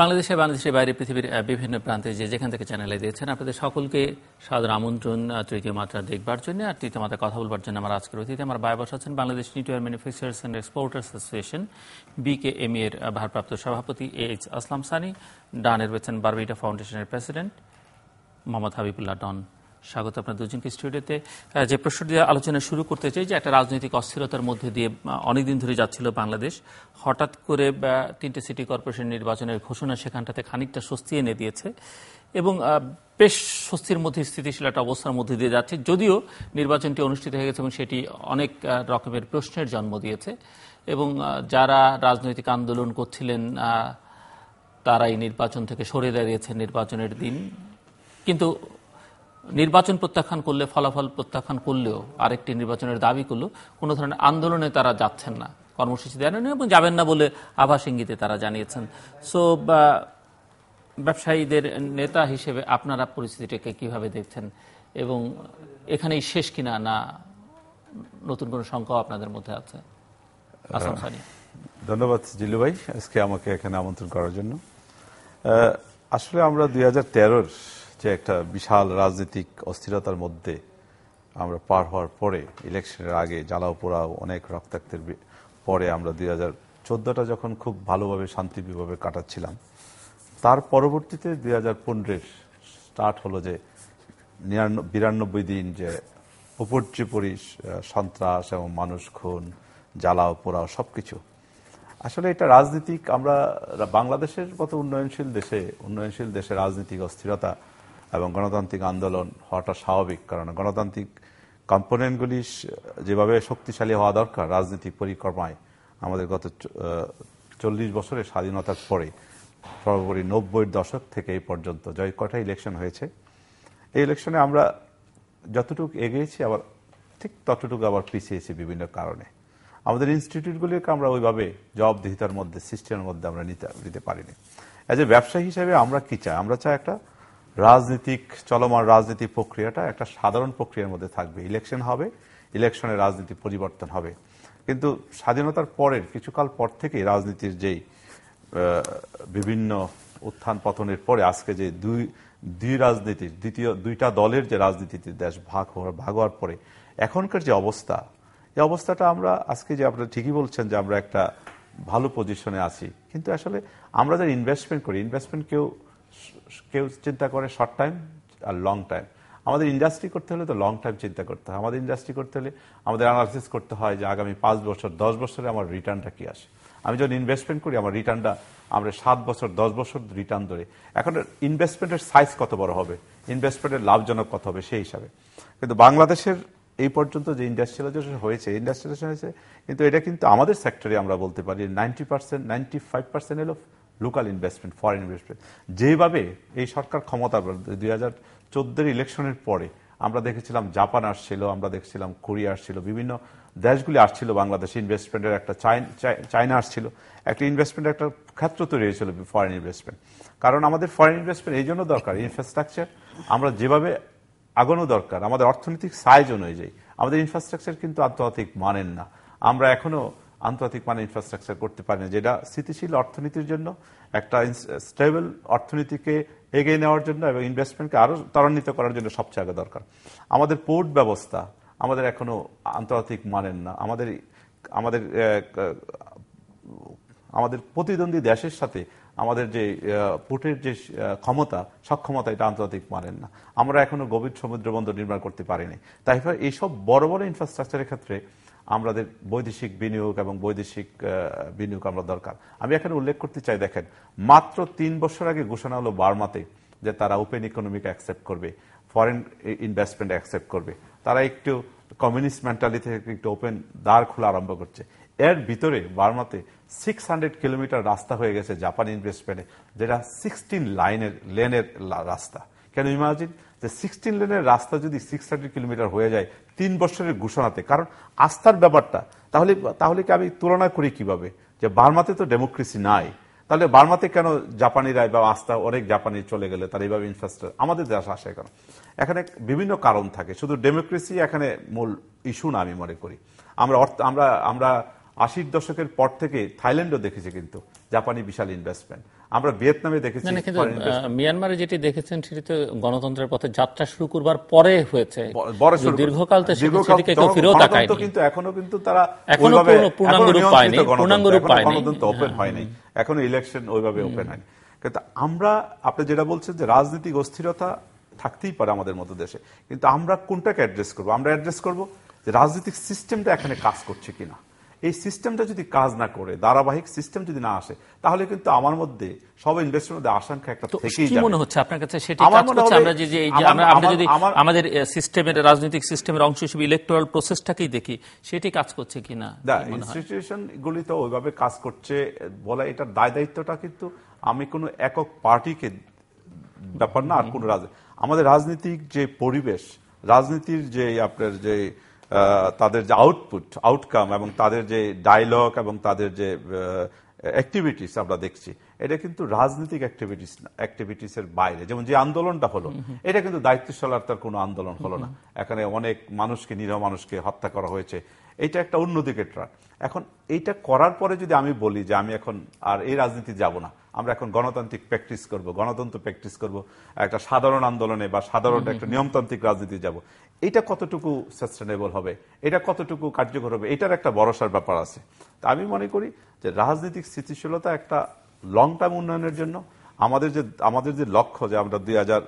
বাংলাদেশে বাংলাদেশের বাইরে পৃথিবীর বিভিন্ন প্রান্তে যে যেখান থেকে চ্যানেলে দিয়েছেন আপনাদের সকলকে সাদর আমন্ত্রণ তৃতীয় মাত্রা দেখবার জন্য আর তৃতীয় মাত্রা কথা বলবার জন্য আমার আজকের অতিথি আমার বায় আছেন Bangladesh knitwear manufacturers and exporters association BKM এর ভারপ্রাপ্ত সভাপতি এ এইচ আসলাম সানি ডানের রয়েছেন বারবিটা ফাউন্ডেশনের প্রেসিডেন্ট মোহাম্মদ হাবিবুল্লাহ ডন স্বাগত আপনার দুজনকে স্টুডিওতে যে প্রশ্নটি আলোচনা শুরু করতে চাই যে একটা রাজনৈতিক অস্থিরতার মধ্যে দিয়ে অনেকদিন ধরে যাচ্ছিল বাংলাদেশ হঠাৎ করে তিনটে সিটি কর্পোরেশন নির্বাচনের ঘোষণা সেখানটাতে খানিকটা স্বস্তি এনে দিয়েছে এবং বেশ স্বস্তির মধ্যে স্থিতিশীল একটা অবস্থার মধ্যে দিয়ে যাচ্ছে যদিও নির্বাচনটি অনুষ্ঠিত হয়ে গেছে এবং সেটি অনেক রকমের প্রশ্নের জন্ম দিয়েছে এবং যারা রাজনৈতিক আন্দোলন করছিলেন তারাই নির্বাচন থেকে সরে দাঁড়িয়েছে নির্বাচনের দিন কিন্তু নির্বাচন প্রত্যাখ্যান করলে ফলাফল প্রত্যাখ্যান করলেও আরেকটি নির্বাচনের দাবি করলেও কোনো ধরনের আন্দোলনে তারা যাচ্ছেন না কর্মসূচি দেন এবং যাবেন না বলে আভাস ইঙ্গিতে তারা জানিয়েছেন সো ব্যবসায়ীদের নেতা হিসেবে আপনারা পরিস্থিতিটাকে কিভাবে দেখছেন এবং এখানেই শেষ কিনা না নতুন কোনো সংখ্যাও আপনাদের মধ্যে আছে ধন্যবাদ জিলু ভাই আজকে আমাকে এখানে আমন্ত্রণ করার জন্য আসলে আমরা দুই হাজার যে একটা বিশাল রাজনৈতিক অস্থিরতার মধ্যে আমরা পার হওয়ার পরে ইলেকশনের আগে জ্বালাও পোড়াও অনেক রক্তাক্তের পরে আমরা দুই হাজার চোদ্দোটা যখন খুব ভালোভাবে শান্তিপ্রিয়ভাবে কাটাচ্ছিলাম তার পরবর্তীতে দুই হাজার পনেরের স্টার্ট হলো যে বিরানব্বই দিন যে উপর্যপরি সন্ত্রাস এবং মানুষ খুন জ্বালাও পোড়াও সব কিছু আসলে এটা রাজনীতিক আমরা বাংলাদেশের মতো উন্নয়নশীল দেশে উন্নয়নশীল দেশে রাজনৈতিক অস্থিরতা এবং গণতান্ত্রিক আন্দোলন হওয়াটা স্বাভাবিক কারণ গণতান্ত্রিক কম্পোনেন্টগুলি যেভাবে শক্তিশালী হওয়া দরকার রাজনৈতিক পরিক্রমায় আমাদের গত চল্লিশ বছরের স্বাধীনতার পরে সর্বোপরি নব্বইয়ের দশক থেকে এই পর্যন্ত জয় কটা ইলেকশন হয়েছে এই ইলেকশনে আমরা যতটুকু এগিয়েছি আবার ঠিক ততটুকু আবার পিছিয়েছি বিভিন্ন কারণে আমাদের ইনস্টিটিউটগুলিকে আমরা ওইভাবে জবাবদিহিতার মধ্যে সিস্টেমের মধ্যে আমরা নিতে নিতে পারিনি অ্যাজ এ ব্যবসায়ী হিসেবে আমরা কি চাই আমরা চাই একটা রাজনীতিক চলমান রাজনীতি প্রক্রিয়াটা একটা সাধারণ প্রক্রিয়ার মধ্যে থাকবে ইলেকশন হবে ইলেকশনে রাজনীতি পরিবর্তন হবে কিন্তু স্বাধীনতার পরের কিছুকাল পর থেকেই রাজনীতির যেই বিভিন্ন উত্থান পতনের পরে আজকে যে দুই দুই রাজনীতির দ্বিতীয় দুইটা দলের যে রাজনীতিতে দেশ ভাগ হওয়ার ভাগ হওয়ার পরে এখনকার যে অবস্থা এই অবস্থাটা আমরা আজকে যে আপনারা ঠিকই বলছেন যে আমরা একটা ভালো পজিশনে আছি কিন্তু আসলে আমরা যারা ইনভেস্টমেন্ট করি ইনভেস্টমেন্ট কেউ কেউ চিন্তা করে শর্ট টাইম আর লং টাইম আমাদের ইন্ডাস্ট্রি করতে হলে তো লং টাইম চিন্তা করতে হয় আমাদের ইন্ডাস্ট্রি করতে হলে আমাদের অ্যানালিসিস করতে হয় যে আগামী পাঁচ বছর দশ বছরে আমার রিটার্নটা কি আসে আমি যখন ইনভেস্টমেন্ট করি আমার রিটার্নটা আমরা সাত বছর দশ বছর রিটার্ন ধরে এখন ইনভেস্টমেন্টের সাইজ কত বড় হবে ইনভেস্টমেন্টের লাভজনক কত হবে সেই হিসাবে কিন্তু বাংলাদেশের এই পর্যন্ত যে ইন্ডাস্ট্রিয়ালাইজেশন হয়েছে ইন্ডাস্ট্রিয়ালাইজেশন হয়েছে কিন্তু এটা কিন্তু আমাদের সেক্টরে আমরা বলতে পারি ninety percent ninety five percent এলো লোকাল ইনভেস্টমেন্ট ফরেন ইনভেস্টমেন্ট যেভাবে এই সরকার ক্ষমতা দুই হাজার চোদ্দের ইলেকশনের পরে আমরা দেখেছিলাম জাপান আসছিল আমরা দেখছিলাম কোরিয়া আসছিল বিভিন্ন দেশগুলি আসছিল বাংলাদেশে ইনভেস্টমেন্টের একটা চায়না আসছিল একটা ইনভেস্টমেন্টের একটা ক্ষেত্র তৈরি হয়েছিল ফরেন ইনভেস্টমেন্ট কারণ আমাদের ফরেন ইনভেস্টমেন্ট এই জন্য দরকার ইনফ্রাস্ট্রাকচার আমরা যেভাবে আগানো দরকার আমাদের অর্থনৈতিক সাইজ অনুযায়ী আমাদের ইনফ্রাস্ট্রাকচার কিন্তু আন্তর্জাতিক মানেন না আমরা এখনো আন্তর্জাতিক মানে ইনফ্রাস্ট্রাকচার করতে পারে না যেটা স্থিতিশীল অর্থনীতির জন্য একটা স্টেবল অর্থনীতিকে এগিয়ে নেওয়ার জন্য এবং ইনভেস্টমেন্টকে আরও ত্বরান্বিত করার জন্য সবচেয়ে আগে দরকার আমাদের পোর্ট ব্যবস্থা আমাদের এখনো আন্তর্জাতিক মানের না আমাদের আমাদের আমাদের প্রতিদ্বন্দ্বী দেশের সাথে আমাদের যে পোর্টের যে ক্ষমতা সক্ষমতা এটা আন্তর্জাতিক মানের না আমরা এখনো গভীর সমুদ্র বন্দর নির্মাণ করতে পারিনি তাই এইসব বড় বড় ইনফ্রাস্ট্রাকচারের ক্ষেত্রে আমাদের বৈদেশিক বিনিয়োগ এবং বৈদেশিক বিনিয়োগ আমরা দরকার আমি এখানে উল্লেখ করতে চাই দেখেন মাত্র তিন বছর আগে ঘোষণা হলো বার্মাতে যে তারা ওপেন ইকোনমিক অ্যাকসেপ্ট করবে ফরেন ইনভেস্টমেন্ট অ্যাকসেপ্ট করবে তারা একটু কমিউনিস্ট মেন্টালিটি থেকে একটু ওপেন দ্বার খোলা আরম্ভ করছে এর ভিতরে বার্মাতে সিক্স হান্ড্রেড কিলোমিটার রাস্তা হয়ে গেছে জাপান ইনভেস্টমেন্টে যেটা সিক্সটিন লাইনের লেনের রাস্তা কেন ইমাজিন যে সিক্সটিন লেনের রাস্তা যদি সিক্স থার্টি কিলোমিটার হয়ে যায় তিন বছরের ঘোষণাতে কারণ আস্থার ব্যাপারটা তাহলে তাহলে কি আমি তুলনা করি কিভাবে যে বার্মাতে তো ডেমোক্রেসি নাই তাহলে বার্মাতে কেন জাপানিরা বা আস্থা অনেক জাপানি চলে গেলে তার এইভাবে ইনফ্রাস্ট্রাকচার আমাদের দেশ আসে কেন এখানে বিভিন্ন কারণ থাকে শুধু ডেমোক্রেসি এখানে মূল ইস্যু না আমি মনে করি আমরা আমরা আমরা আশির দশকের পর থেকে থাইল্যান্ডও দেখেছি কিন্তু জাপানি বিশাল ইনভেস্টমেন্ট আমরা ভিয়েতনামে দেখেছি মিয়ানমারে যেটি দেখেছেন সেটি তো গণতন্ত্রের পথে যাত্রা শুরু করবার পরে হয়েছে দীর্ঘকাল কিন্তু এখনো কিন্তু তারা এখনো পূর্ণাঙ্গ পায়নি পূর্ণাঙ্গ পায়নি গণতন্ত্র ওপেন হয়নি এখনো ইলেকশন ওইভাবে ওপেন হয়নি কিন্তু আমরা আপনি যেটা বলছেন যে রাজনৈতিক অস্থিরতা থাকতেই পারে আমাদের মতো দেশে কিন্তু আমরা কোনটাকে অ্যাড্রেস করবো আমরা অ্যাড্রেস করবো যে রাজনৈতিক সিস্টেমটা এখানে কাজ করছে কিনা এই সিস্টেমটা যদি কাজ না করে ধারাবাহিক সিস্টেম যদি না আসে তাহলে কিন্তু আমার মধ্যে সব ইনভেস্টের মধ্যে আশঙ্কা একটা থেকেই মনে হচ্ছে আপনার কাছে আমরা যদি আমাদের সিস্টেমের রাজনৈতিক সিস্টেমের অংশ হিসেবে ইলেকট্রাল প্রসেসটাকেই দেখি সেটি কাজ করছে কিনা ইনস্টিটিউশন গুলি তো ওইভাবে কাজ করছে বলে এটা দায় দায়িত্বটা কিন্তু আমি কোনো একক পার্টিকে ব্যাপার না আর কোনো রাজ আমাদের রাজনীতিক যে পরিবেশ রাজনীতির যে আপনার যে তাদের যে আউটপুট আউটকাম এবং তাদের যে ডায়লগ এবং তাদের যে অ্যাক্টিভিটিস আমরা দেখছি এটা কিন্তু রাজনৈতিক অ্যাক্টিভিটিস অ্যাক্টিভিটিস এর বাইরে যেমন যে আন্দোলনটা হলো এটা কিন্তু তার কোনো আন্দোলন হলো না এখানে অনেক মানুষকে নিরীহ মানুষকে হত্যা করা হয়েছে এটা একটা অন্যদিকে ট্রাক এখন এইটা করার পরে যদি আমি বলি যে আমি এখন আর এই রাজনীতি যাব না আমরা এখন গণতান্ত্রিক প্র্যাকটিস করব গণতন্ত্র প্র্যাকটিস করব একটা সাধারণ আন্দোলনে বা সাধারণ একটা নিয়মতান্ত্রিক রাজনীতি যাব এটা কতটুকু সাস্টেনেবল হবে এটা কতটুকু কার্যকর হবে এটার একটা ভরসার ব্যাপার আছে তা আমি মনে করি যে রাজনৈতিক স্থিতিশীলতা একটা লং টার্ম উন্নয়নের জন্য আমাদের যে আমাদের যে লক্ষ্য যে আমরা দুই হাজার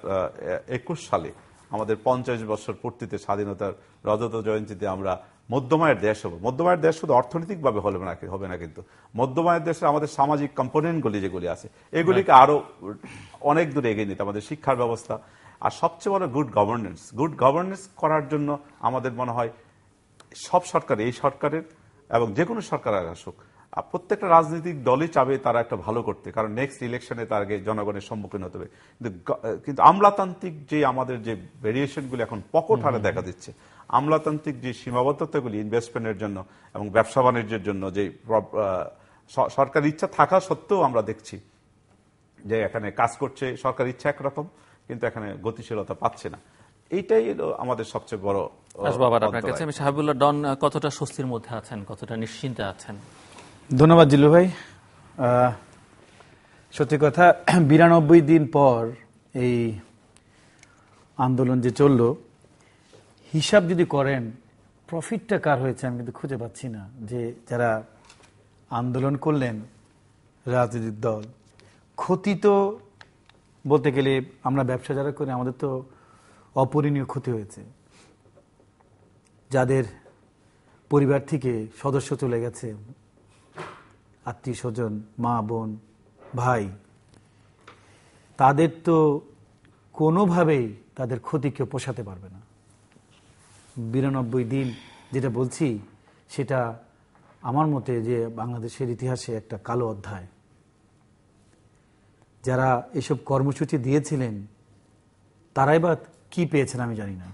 সালে আমাদের পঞ্চাশ বছর পূর্তিতে স্বাধীনতার রজত জয়ন্তীতে আমরা মধ্যমায়ের দেশ হবো মধ্যমায়ের দেশ শুধু অর্থনৈতিকভাবে হবে না হবে না কিন্তু মধ্যমায়ের দেশের আমাদের সামাজিক কম্পোনেন্টগুলি যেগুলি আছে এগুলিকে আরও অনেক দূরে এগিয়ে নিতে আমাদের শিক্ষার ব্যবস্থা আর সবচেয়ে বড় গুড গভর্নেন্স গুড গভর্নেন্স করার জন্য আমাদের মনে হয় সব সরকার এই সরকারের এবং যে কোনো সরকার আসুক প্রত্যেকটা রাজনৈতিক দলই চাবে তারা একটা ভালো করতে কারণ নেক্সট ইলেকশনে তার আগে জনগণের সম্মুখীন হতে হবে কিন্তু কিন্তু আমলাতান্ত্রিক যে আমাদের যে ভেরিয়েশনগুলি এখন পকট হারে দেখা দিচ্ছে আমলাতান্ত্রিক যে সীমাবদ্ধতাগুলি ইনভেস্টমেন্টের জন্য এবং ব্যবসা বাণিজ্যের জন্য যে সরকার ইচ্ছা থাকা সত্ত্বেও আমরা দেখছি যে এখানে কাজ করছে সরকার ইচ্ছা একরকম কিন্তু এখানে গতিশীলতা পাচ্ছে না এইটাই আমাদের সবচেয়ে বড় বাবার আপনার কাছে আমি সাহাবুল্লাহ ডন কতটা স্বস্তির মধ্যে আছেন কতটা নিশ্চিন্তে আছেন ধন্যবাদ জিলু ভাই সত্যি কথা বিরানব্বই দিন পর এই আন্দোলন যে চলল হিসাব যদি করেন প্রফিটটা কার হয়েছে আমি কিন্তু খুঁজে পাচ্ছি না যে যারা আন্দোলন করলেন রাজনৈতিক দল ক্ষতি তো বলতে গেলে আমরা ব্যবসা যারা করি আমাদের তো অপরিণীয় ক্ষতি হয়েছে যাদের পরিবার থেকে সদস্য চলে গেছে আত্মীয় স্বজন মা বোন ভাই তাদের তো কোনোভাবেই তাদের ক্ষতি কেউ পোষাতে পারবে না বিরানব্বই দিন যেটা বলছি সেটা আমার মতে যে বাংলাদেশের ইতিহাসে একটা কালো অধ্যায় যারা এসব কর্মসূচি দিয়েছিলেন তারাই বা কী পেয়েছেন আমি জানি না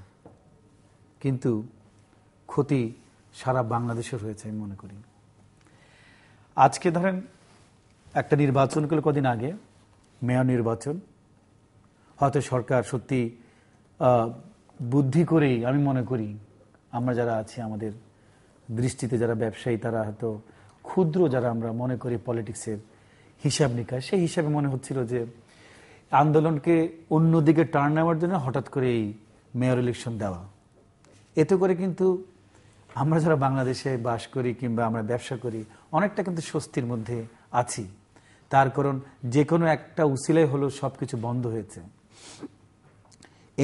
কিন্তু ক্ষতি সারা বাংলাদেশের হয়েছে আমি মনে করি আজকে ধরেন একটা নির্বাচন করলে কদিন আগে মেয়র নির্বাচন হয়তো সরকার সত্যি বুদ্ধি করেই আমি মনে করি আমরা যারা আছি আমাদের দৃষ্টিতে যারা ব্যবসায়ী তারা হয়তো ক্ষুদ্র যারা আমরা মনে করি পলিটিক্সের হিসাব নিকাশ সেই হিসাবে মনে হচ্ছিল যে আন্দোলনকে অন্যদিকে টার্ন নেওয়ার জন্য হঠাৎ করে এই মেয়র ইলেকশন দেওয়া এতে করে কিন্তু আমরা যারা বাংলাদেশে বাস করি কিংবা আমরা ব্যবসা করি অনেকটা কিন্তু স্বস্তির মধ্যে আছি তার কারণ যে কোনো একটা উসিলাই হলো সব কিছু বন্ধ হয়েছে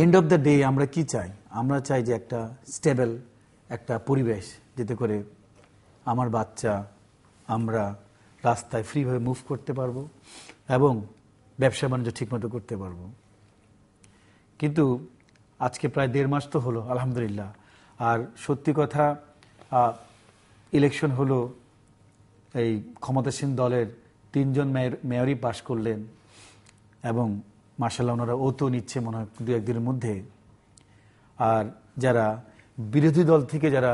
এন্ড অব দ্য ডে আমরা কি চাই আমরা চাই যে একটা স্টেবল একটা পরিবেশ যেতে করে আমার বাচ্চা আমরা রাস্তায় ফ্রিভাবে মুভ করতে পারবো এবং ব্যবসা বাণিজ্য ঠিকমতো করতে পারবো কিন্তু আজকে প্রায় দেড় মাস তো হলো আলহামদুলিল্লাহ আর সত্যি কথা ইলেকশন হলো এই ক্ষমতাসীন দলের তিনজন মেয়রই পাশ করলেন এবং মার্শাল্লাহ ওনারা ও তো নিচ্ছে মনে হয় দু একদিনের মধ্যে আর যারা বিরোধী দল থেকে যারা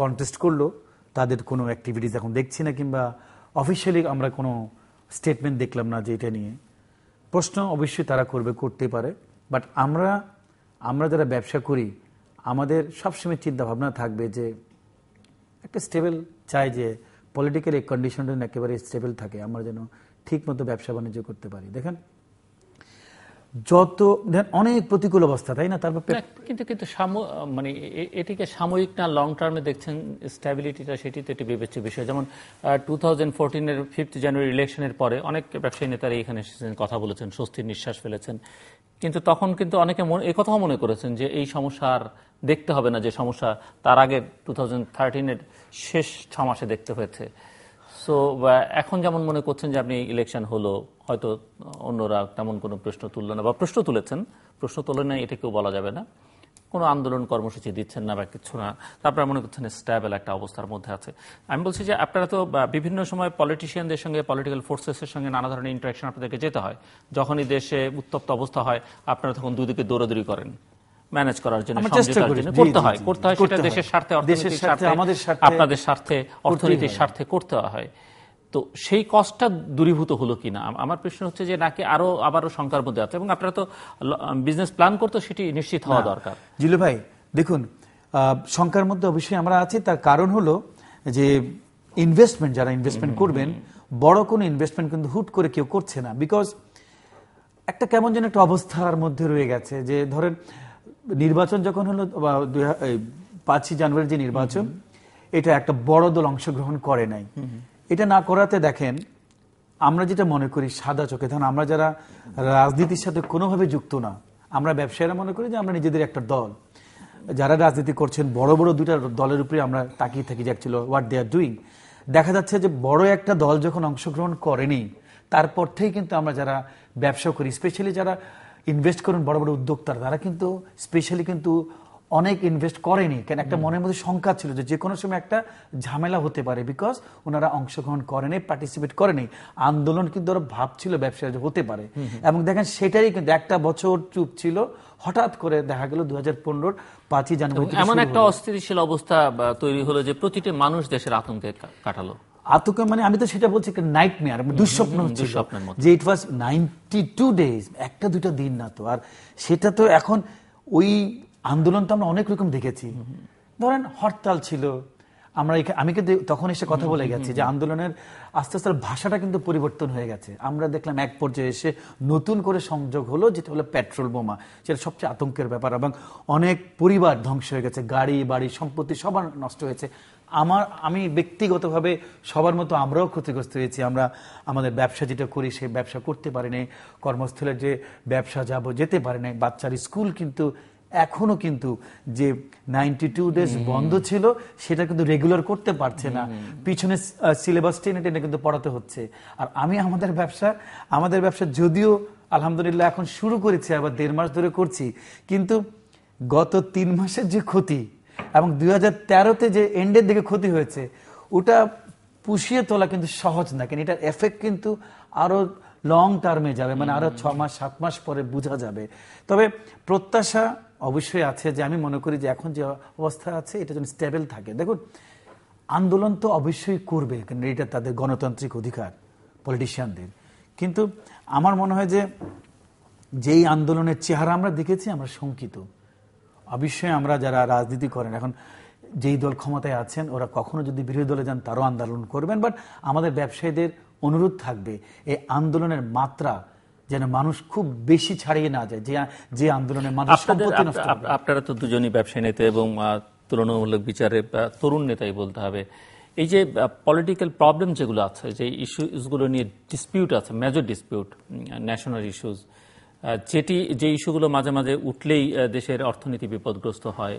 কন্টেস্ট করলো তাদের কোনো অ্যাক্টিভিটিস এখন দেখছি না কিংবা অফিসিয়ালি আমরা কোনো স্টেটমেন্ট দেখলাম না যে এটা নিয়ে প্রশ্ন অবশ্যই তারা করবে করতে পারে বাট আমরা আমরা যারা ব্যবসা করি আমাদের সবসময় চিন্তাভাবনা থাকবে যে একটা স্টেবল চাই যে পলিটিক্যাল এই কন্ডিশনটা একেবারে স্টেবল থাকে আমরা যেন ঠিক মতো ব্যবসা বাণিজ্য করতে পারি দেখেন যত অনেক প্রতিকূল অবস্থা তাই না তারপর কিন্তু কিন্তু মানে এটিকে সাময়িক না লং টার্মে দেখছেন স্ট্যাবিলিটিটা সেটি তো একটি বিবেচ্য বিষয় যেমন টু থাউজেন্ড ফোরটিনের ফিফথ জানুয়ারি ইলেকশনের পরে অনেক ব্যবসায়ী নেতারা এখানে এসেছেন কথা বলেছেন স্বস্তির নিঃশ্বাস ফেলেছেন কিন্তু তখন কিন্তু অনেকে মনে একথাও মনে করেছেন যে এই সমস্যা আর দেখতে হবে না যে সমস্যা তার আগে টু থাউজেন্ড থার্টিনের শেষ ছ মাসে দেখতে হয়েছে সো এখন যেমন মনে করছেন যে আপনি ইলেকশন হলো হয়তো অন্যরা তেমন কোনো প্রশ্ন তুলল না বা প্রশ্ন তুলেছেন প্রশ্ন তুলে না এটা কেউ বলা যাবে না কোনো আন্দোলন কর্মসূচি দিচ্ছেন না বা কিছু না তারপরে মনে করছেন স্ট্যাবল একটা অবস্থার মধ্যে আছে আমি বলছি যে আপনারা তো বিভিন্ন সময় পলিটিশিয়ানদের সঙ্গে পলিটিক্যাল ফোর্সেসের সঙ্গে নানা ধরনের ইন্টারাকশন আপনাদেরকে যেতে হয় যখনই দেশে উত্তপ্ত অবস্থা হয় আপনারা তখন দুদিকে দৌড়াদৌড়ি করেন ম্যানেজ করার জন্য করতে হয় করতে হয় সেটা দেশের স্বার্থে আমাদের আপনাদের স্বার্থে অর্থনীতির স্বার্থে করতে হয় তো সেই কষ্টটা দূরীভূত হলো কিনা আমার প্রশ্ন হচ্ছে যে নাকি আরো আবারও শঙ্কার মধ্যে আছে এবং আপনারা তো বিজনেস প্ল্যান করতে সেটি নিশ্চিত হওয়া দরকার জিলু ভাই দেখুন শঙ্কার মধ্যে অবশ্যই আমরা আছি তার কারণ হলো যে ইনভেস্টমেন্ট যারা ইনভেস্টমেন্ট করবেন বড় কোনো ইনভেস্টমেন্ট কিন্তু হুট করে কেউ করছে না বিকজ একটা কেমন যেন একটা অবস্থার মধ্যে রয়ে গেছে যে ধরেন নির্বাচন যখন হলো পাঁচই জানুয়ারির যে নির্বাচন এটা একটা বড় দল অংশগ্রহণ করে নাই এটা না করাতে দেখেন আমরা যেটা মনে করি সাদা চোখে ধরুন আমরা যারা রাজনীতির সাথে কোনোভাবে যুক্ত না আমরা ব্যবসায়ীরা মনে করি যে আমরা নিজেদের একটা দল যারা রাজনীতি করছেন বড় বড় দুটা দলের উপরে আমরা তাকিয়ে থাকি যে ছিল হোয়াট দে আর ডুইং দেখা যাচ্ছে যে বড় একটা দল যখন অংশগ্রহণ করেনি তারপর থেকেই কিন্তু আমরা যারা ব্যবসা করি স্পেশালি যারা ইনভেস্ট করেন বড় বড় উদ্যোক্তার তারা কিন্তু স্পেশালি কিন্তু অনেক ইনভেস্ট করেনি কেন একটা মনের মধ্যে শঙ্কা ছিল যে কোনো সময় একটা ঝামেলা হতে পারে বিকজ ওনারা অংশগ্রহণ করেনি পার্টিসিপেট করেনি আন্দোলন কিন্তু ওরা ভাবছিল ব্যবসা হতে পারে এবং দেখেন সেটারই কিন্তু একটা বছর চুপ ছিল হঠাৎ করে দেখা গেল দু হাজার পনেরোর পাঁচই জানুয়ারি এমন একটা অস্থিতিশীল অবস্থা তৈরি হলো যে প্রতিটি মানুষ দেশের আতঙ্কে কাটালো আতঙ্ক মানে আমি তো সেটা বলছি একটা নাইট মেয়ার দুঃস্বপ্ন যে it was ninety two days একটা দুইটা দিন না তো আর সেটা তো এখন ওই আন্দোলন তো আমরা অনেক রকম দেখেছি ধরেন হরতাল ছিল আমরা আমি কিন্তু তখন এসে কথা বলে গেছি যে আন্দোলনের আস্তে আস্তে ভাষাটা কিন্তু পরিবর্তন হয়ে গেছে আমরা দেখলাম এক পর্যায়ে এসে নতুন করে সংযোগ হলো যেটা হলো পেট্রোল বোমা সেটা সবচেয়ে আতঙ্কের ব্যাপার এবং অনেক পরিবার ধ্বংস হয়ে গেছে গাড়ি বাড়ি সম্পত্তি সবার নষ্ট হয়েছে আমার আমি ব্যক্তিগতভাবে সবার মতো আমরাও ক্ষতিগ্রস্ত হয়েছি আমরা আমাদের ব্যবসা যেটা করি সেই ব্যবসা করতে পারি নাই কর্মস্থলের যে ব্যবসা যাব যেতে পারে নাই বাচ্চার স্কুল কিন্তু এখনো কিন্তু যে নাইনটি টু ডেজ বন্ধ ছিল সেটা কিন্তু রেগুলার করতে পারছে না পিছনে সিলেবাস টেনে টেনে কিন্তু পড়াতে হচ্ছে আর আমি আমাদের ব্যবসা আমাদের ব্যবসা যদিও আলহামদুলিল্লাহ এখন শুরু করেছি আবার দেড় মাস ধরে করছি কিন্তু গত তিন মাসের যে ক্ষতি এবং দুই হাজার তেরোতে যে এন্ডের দিকে ক্ষতি হয়েছে ওটা পুষিয়ে তোলা কিন্তু সহজ না কিন্তু এটার এফেক্ট কিন্তু আরও লং টার্মে যাবে মানে আরো ছ মাস সাত মাস পরে বোঝা যাবে তবে প্রত্যাশা অবশ্যই আছে যে আমি মনে করি যে এখন যে অবস্থা আছে এটা যেন স্টেবল থাকে দেখুন আন্দোলন তো অবশ্যই করবে কারণ এটা তাদের গণতান্ত্রিক অধিকার পলিটিশিয়ানদের কিন্তু আমার মনে হয় যে যেই আন্দোলনের চেহারা আমরা দেখেছি আমরা শঙ্কিত অবশ্যই আমরা যারা রাজনীতি করেন এখন যেই দল ক্ষমতায় আছেন ওরা কখনো যদি বিরোধী দলে যান তারও আন্দোলন করবেন বাট আমাদের ব্যবসায়ীদের অনুরোধ থাকবে এই আন্দোলনের মাত্রা যেন মানুষ খুব বেশি ছাড়িয়ে না যায় যে যে আন্দোলনের মানুষ আপনারা তো দুজনই ব্যবসায়ী নেতা এবং তুলনামূলক বিচারে তরুণ নেতাই বলতে হবে এই যে পলিটিক্যাল প্রবলেম যেগুলো আছে যে ইস্যুগুলো নিয়ে ডিসপিউট আছে মেজর ডিসপিউট ন্যাশনাল ইস্যুজ যেটি যে ইস্যুগুলো মাঝে মাঝে উঠলেই দেশের অর্থনীতি বিপদগ্রস্ত হয়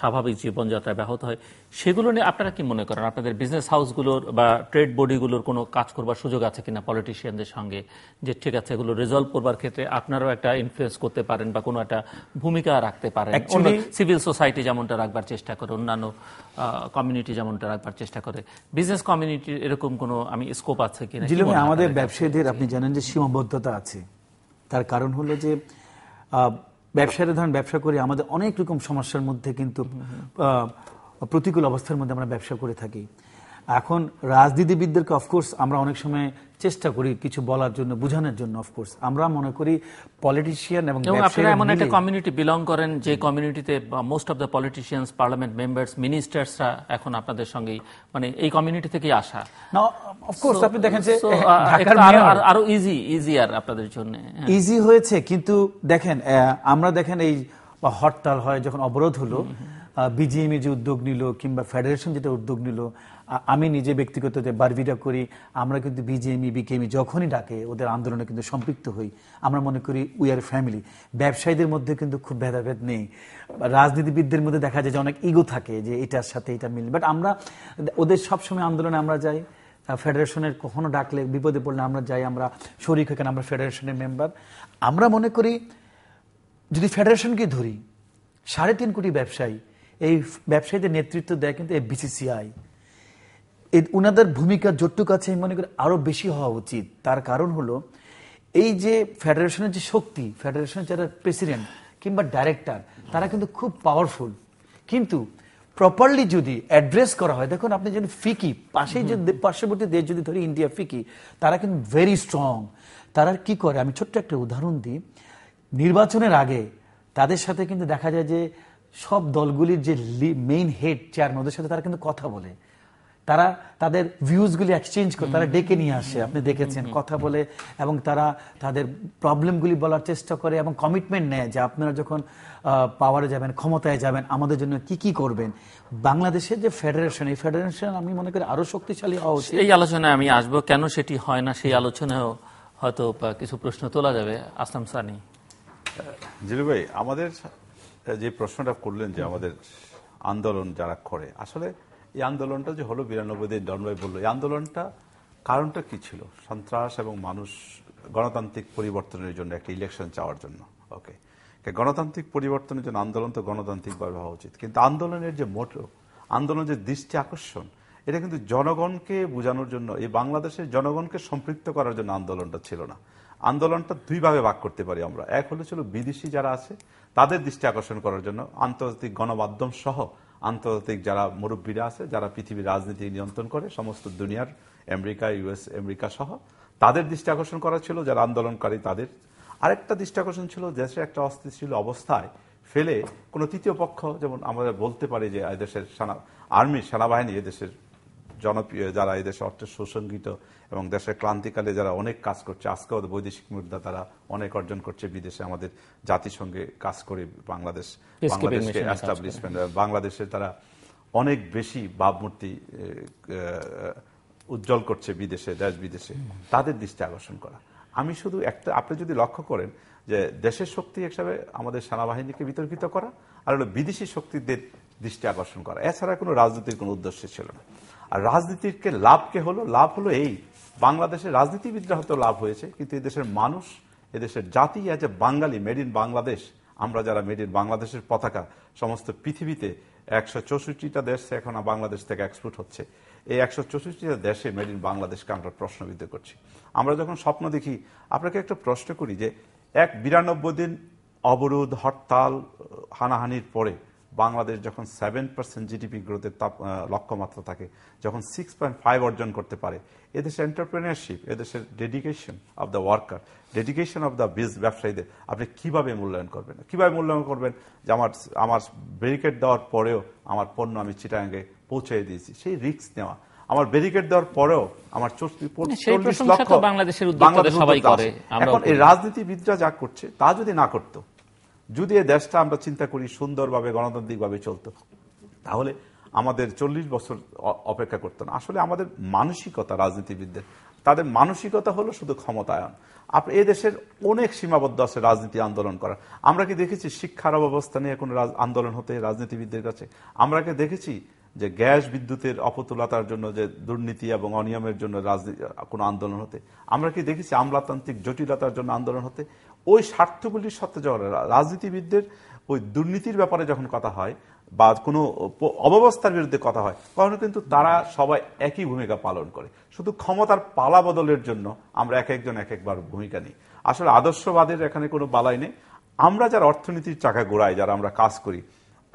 স্বাভাবিক জীবনযাত্রা ব্যাহত হয় সেগুলো নিয়ে আপনারা কি মনে করেন আপনাদের বিজনেস হাউসগুলোর বা ট্রেড বডিগুলোর কোনো কাজ করবার সুযোগ আছে কিনা পলিটিশিয়ানদের সঙ্গে যে ঠিক আছে এগুলো রেজলভ করবার ক্ষেত্রে আপনারাও একটা ইনফ্লুয়েস করতে পারেন বা কোনো একটা ভূমিকা রাখতে পারেন সিভিল সোসাইটি যেমনটা রাখবার চেষ্টা করে অন্যান্য কমিউনিটি যেমনটা রাখবার চেষ্টা করে বিজনেস কমিউনিটি এরকম কোনো আমি স্কোপ আছে কিনা আমাদের ব্যবসায়ীদের আপনি জানেন যে সীমাবদ্ধতা আছে তার কারণ হলো যে ব্যবসায়ীরা ধরেন ব্যবসা করে আমাদের অনেক রকম সমস্যার মধ্যে কিন্তু প্রতিকূল অবস্থার মধ্যে আমরা ব্যবসা করে থাকি এখন রাজনীতিবিদদেরকে অফকোর্স আমরা অনেক সময় চেষ্টা করি কিছু বলার জন্য বোঝানোর জন্য অফকোর্স আমরা মনে করি পলিটিশিয়ান এবং আপনারা এমন একটা কমিউনিটি বিলং করেন যে কমিউনিটিতে most of the politicians parliament members মিনিস্টার্সরা এখন আপনাদের সঙ্গেই মানে এই কমিউনিটি থেকেই আসা অফকোর্স আপনি দেখেন যে uh, আরো ইজি ইজিয়ার আপনাদের জন্য ইজি হ্যাঁ। হয়েছে কিন্তু দেখেন আমরা দেখেন এই হরতাল হয় যখন অবরোধ হলো বিজিএমএ যে উদ্যোগ নিল কিংবা ফেডারেশন যেটা উদ্যোগ নিল আমি নিজে ব্যক্তিগত যে বারবিটা করি আমরা কিন্তু বিজেএমি বিকেএমি e, e যখনই ডাকে ওদের আন্দোলনে কিন্তু সম্পৃক্ত হই আমরা মনে করি উই আর ফ্যামিলি ব্যবসায়ীদের মধ্যে কিন্তু খুব ভেদাভেদ নেই রাজনীতিবিদদের মধ্যে দেখা যায় যে অনেক ইগো থাকে যে এটার সাথে এটা মিল বাট আমরা ওদের সবসময় আন্দোলনে আমরা যাই ফেডারেশনের কখনো ডাকলে বিপদে পড়লে আমরা যাই আমরা শরিক হয়ে আমরা ফেডারেশনের মেম্বার আমরা মনে করি যদি ফেডারেশনকে ধরি সাড়ে তিন কোটি ব্যবসায়ী এই ব্যবসায়ীদের নেতৃত্ব দেয় কিন্তু এফ বিসিসিআই ওনাদের ভূমিকা জটুক আছে আমি মনে করি আরো বেশি হওয়া উচিত তার কারণ হলো এই যে ফেডারেশনের যে শক্তি ফেডারেশনের যারা প্রেসিডেন্ট কিংবা ডাইরেক্টর তারা কিন্তু খুব পাওয়ারফুল কিন্তু প্রপারলি যদি অ্যাড্রেস করা হয় দেখুন আপনি যদি ফিকি পাশেই যদি পার্শ্ববর্তী দেশ যদি ধরি ইন্ডিয়া ফিকি তারা কিন্তু ভেরি স্ট্রং তারা কি করে আমি ছোট্ট একটা উদাহরণ দিই নির্বাচনের আগে তাদের সাথে কিন্তু দেখা যায় যে সব দলগুলির যে মেইন হেড চেয়ারম্যান ওদের সাথে তারা কিন্তু কথা বলে তারা তাদের ভিউজগুলি এক্সচেঞ্জ করে তারা ডেকে নিয়ে আসে আপনি দেখেছেন কথা বলে এবং তারা তাদের প্রবলেমগুলি বলার চেষ্টা করে এবং কমিটমেন্ট নেয় যে আপনারা যখন পাওয়ারে যাবেন ক্ষমতায় যাবেন আমাদের জন্য কি কি করবেন বাংলাদেশের যে ফেডারেশন এই ফেডারেশন আমি মনে করি আরো শক্তিশালী হওয়া উচিত এই আলোচনায় আমি আসবো কেন সেটি হয় না সেই আলোচনায়ও হয়তো কিছু প্রশ্ন তোলা যাবে আসলাম সানি জিলু ভাই আমাদের যে প্রশ্নটা করলেন যে আমাদের আন্দোলন যারা করে আসলে এই আন্দোলনটা যে হলো বিরানব্বই দিন ডনবাই বললো এই আন্দোলনটা কারণটা কি ছিল সন্ত্রাস এবং মানুষ গণতান্ত্রিক পরিবর্তনের জন্য একটা ইলেকশন চাওয়ার জন্য ওকে গণতান্ত্রিক পরিবর্তনের জন্য আন্দোলন তো গণতান্ত্রিকভাবে হওয়া উচিত কিন্তু আন্দোলনের যে মোট আন্দোলনের যে দৃষ্টি আকর্ষণ এটা কিন্তু জনগণকে বোঝানোর জন্য এই বাংলাদেশের জনগণকে সম্পৃক্ত করার জন্য আন্দোলনটা ছিল না আন্দোলনটা দুইভাবে ভাগ করতে পারি আমরা এক হলো ছিল বিদেশি যারা আছে তাদের দৃষ্টি আকর্ষণ করার জন্য আন্তর্জাতিক গণমাধ্যম সহ আন্তর্জাতিক যারা মুরব্বীরা আছে যারা পৃথিবীর রাজনীতি নিয়ন্ত্রণ করে সমস্ত দুনিয়ার আমেরিকা ইউএস আমেরিকা সহ তাদের দৃষ্টি আকর্ষণ করা ছিল যারা আন্দোলনকারী তাদের আরেকটা দৃষ্টি আকর্ষণ ছিল দেশের একটা অস্থিতিশীল অবস্থায় ফেলে কোনো তৃতীয় পক্ষ যেমন আমরা বলতে পারি যে এদেশের সেনা আর্মি সেনাবাহিনী এদেশের জনপ্রিয় যারা এদেশে অর্থের সুসংগীত এবং দেশের ক্লান্তিকালে যারা অনেক কাজ করছে আজকেও বৈদেশিক মুদ্রা তারা অনেক অর্জন করছে বিদেশে আমাদের জাতিসংঘে কাজ করে বাংলাদেশ বাংলাদেশকে বাংলাদেশে তারা অনেক বেশি ভাবমূর্তি উজ্জ্বল করছে বিদেশে দেশ বিদেশে তাদের দৃষ্টি আকর্ষণ করা আমি শুধু একটা আপনি যদি লক্ষ্য করেন যে দেশের শক্তি হিসাবে আমাদের সেনাবাহিনীকে বিতর্কিত করা আর হলো বিদেশি শক্তিদের দৃষ্টি আকর্ষণ করা এছাড়া কোনো রাজনৈতিক কোনো উদ্দেশ্য ছিল না আর রাজনীতিকে লাভকে হলো লাভ হলো এই বাংলাদেশের রাজনীতিবিদরা হয়তো লাভ হয়েছে কিন্তু এদেশের মানুষ এদেশের জাতি as a Bengali made in Bangladesh আমরা যারা মেড ইন বাংলাদেশের পতাকা সমস্ত পৃথিবীতে একশো চৌষট্টিটা দেশ এখন বাংলাদেশ থেকে এক্সপোর্ট হচ্ছে এই একশো চৌষট্টিটা দেশে মেড ইন বাংলাদেশকে আমরা প্রশ্নবিদ্ধ করছি আমরা যখন স্বপ্ন দেখি আপনাকে একটা প্রশ্ন করি যে এক বিরানব্বই দিন অবরোধ হরতাল হানাহানির পরে বাংলাদেশ যখন সেভেন পার্সেন্ট জিডিপি গ্রোথের তাপ লক্ষ্যমাত্রা থাকে যখন সিক্স পয়েন্ট ফাইভ অর্জন করতে পারে এদেশের এন্টারপ্রেনারশিপ এদেশের dedication of the worker dedication of the বিজ ব্যবসায়ীদের আপনি কিভাবে মূল্যায়ন করবেন কিভাবে মূল্যায়ন করবেন যে আমার আমার ব্যারিকেড দেওয়ার পরেও আমার পণ্য আমি চিটাঙ্গে পৌঁছে দিয়েছি সেই রিস্ক নেওয়া আমার ব্যারিকেড দেওয়ার পরেও আমার চল্লিশ মানে লক্ষ বাংলাদেশের এখন এই রাজনীতিবিদরা যা করছে তা যদি না করতো যদি এই দেশটা আমরা চিন্তা করি সুন্দরভাবে গণতান্ত্রিকভাবে চলতো তাহলে আমাদের চল্লিশ বছর অপেক্ষা করতো না আসলে আমাদের মানসিকতা রাজনীতিবিদদের তাদের মানসিকতা হলো শুধু ক্ষমতায়ন আপনি এ দেশের অনেক সীমাবদ্ধ আছে রাজনীতি আন্দোলন করা আমরা কি দেখেছি শিক্ষার অবস্থা নিয়ে কোনো আন্দোলন হতে রাজনীতিবিদদের কাছে আমরা কি দেখেছি যে গ্যাস বিদ্যুতের অপতুলতার জন্য যে দুর্নীতি এবং অনিয়মের জন্য রাজনীতি কোনো আন্দোলন হতে আমরা কি দেখেছি আমলাতান্ত্রিক জটিলতার জন্য আন্দোলন হতে ওই স্বার্থগুলির সাথে রাজনীতিবিদদের ওই দুর্নীতির ব্যাপারে যখন কথা হয় বা কোনো অব্যবস্থার বিরুদ্ধে কথা হয় কখনো কিন্তু তারা সবাই একই ভূমিকা পালন করে শুধু ক্ষমতার পালা বদলের জন্য আমরা এক একজন এক একবার ভূমিকা নিই আসলে আদর্শবাদের এখানে কোনো বালাই নেই আমরা যারা অর্থনীতির চাকা গোড়ায় যারা আমরা কাজ করি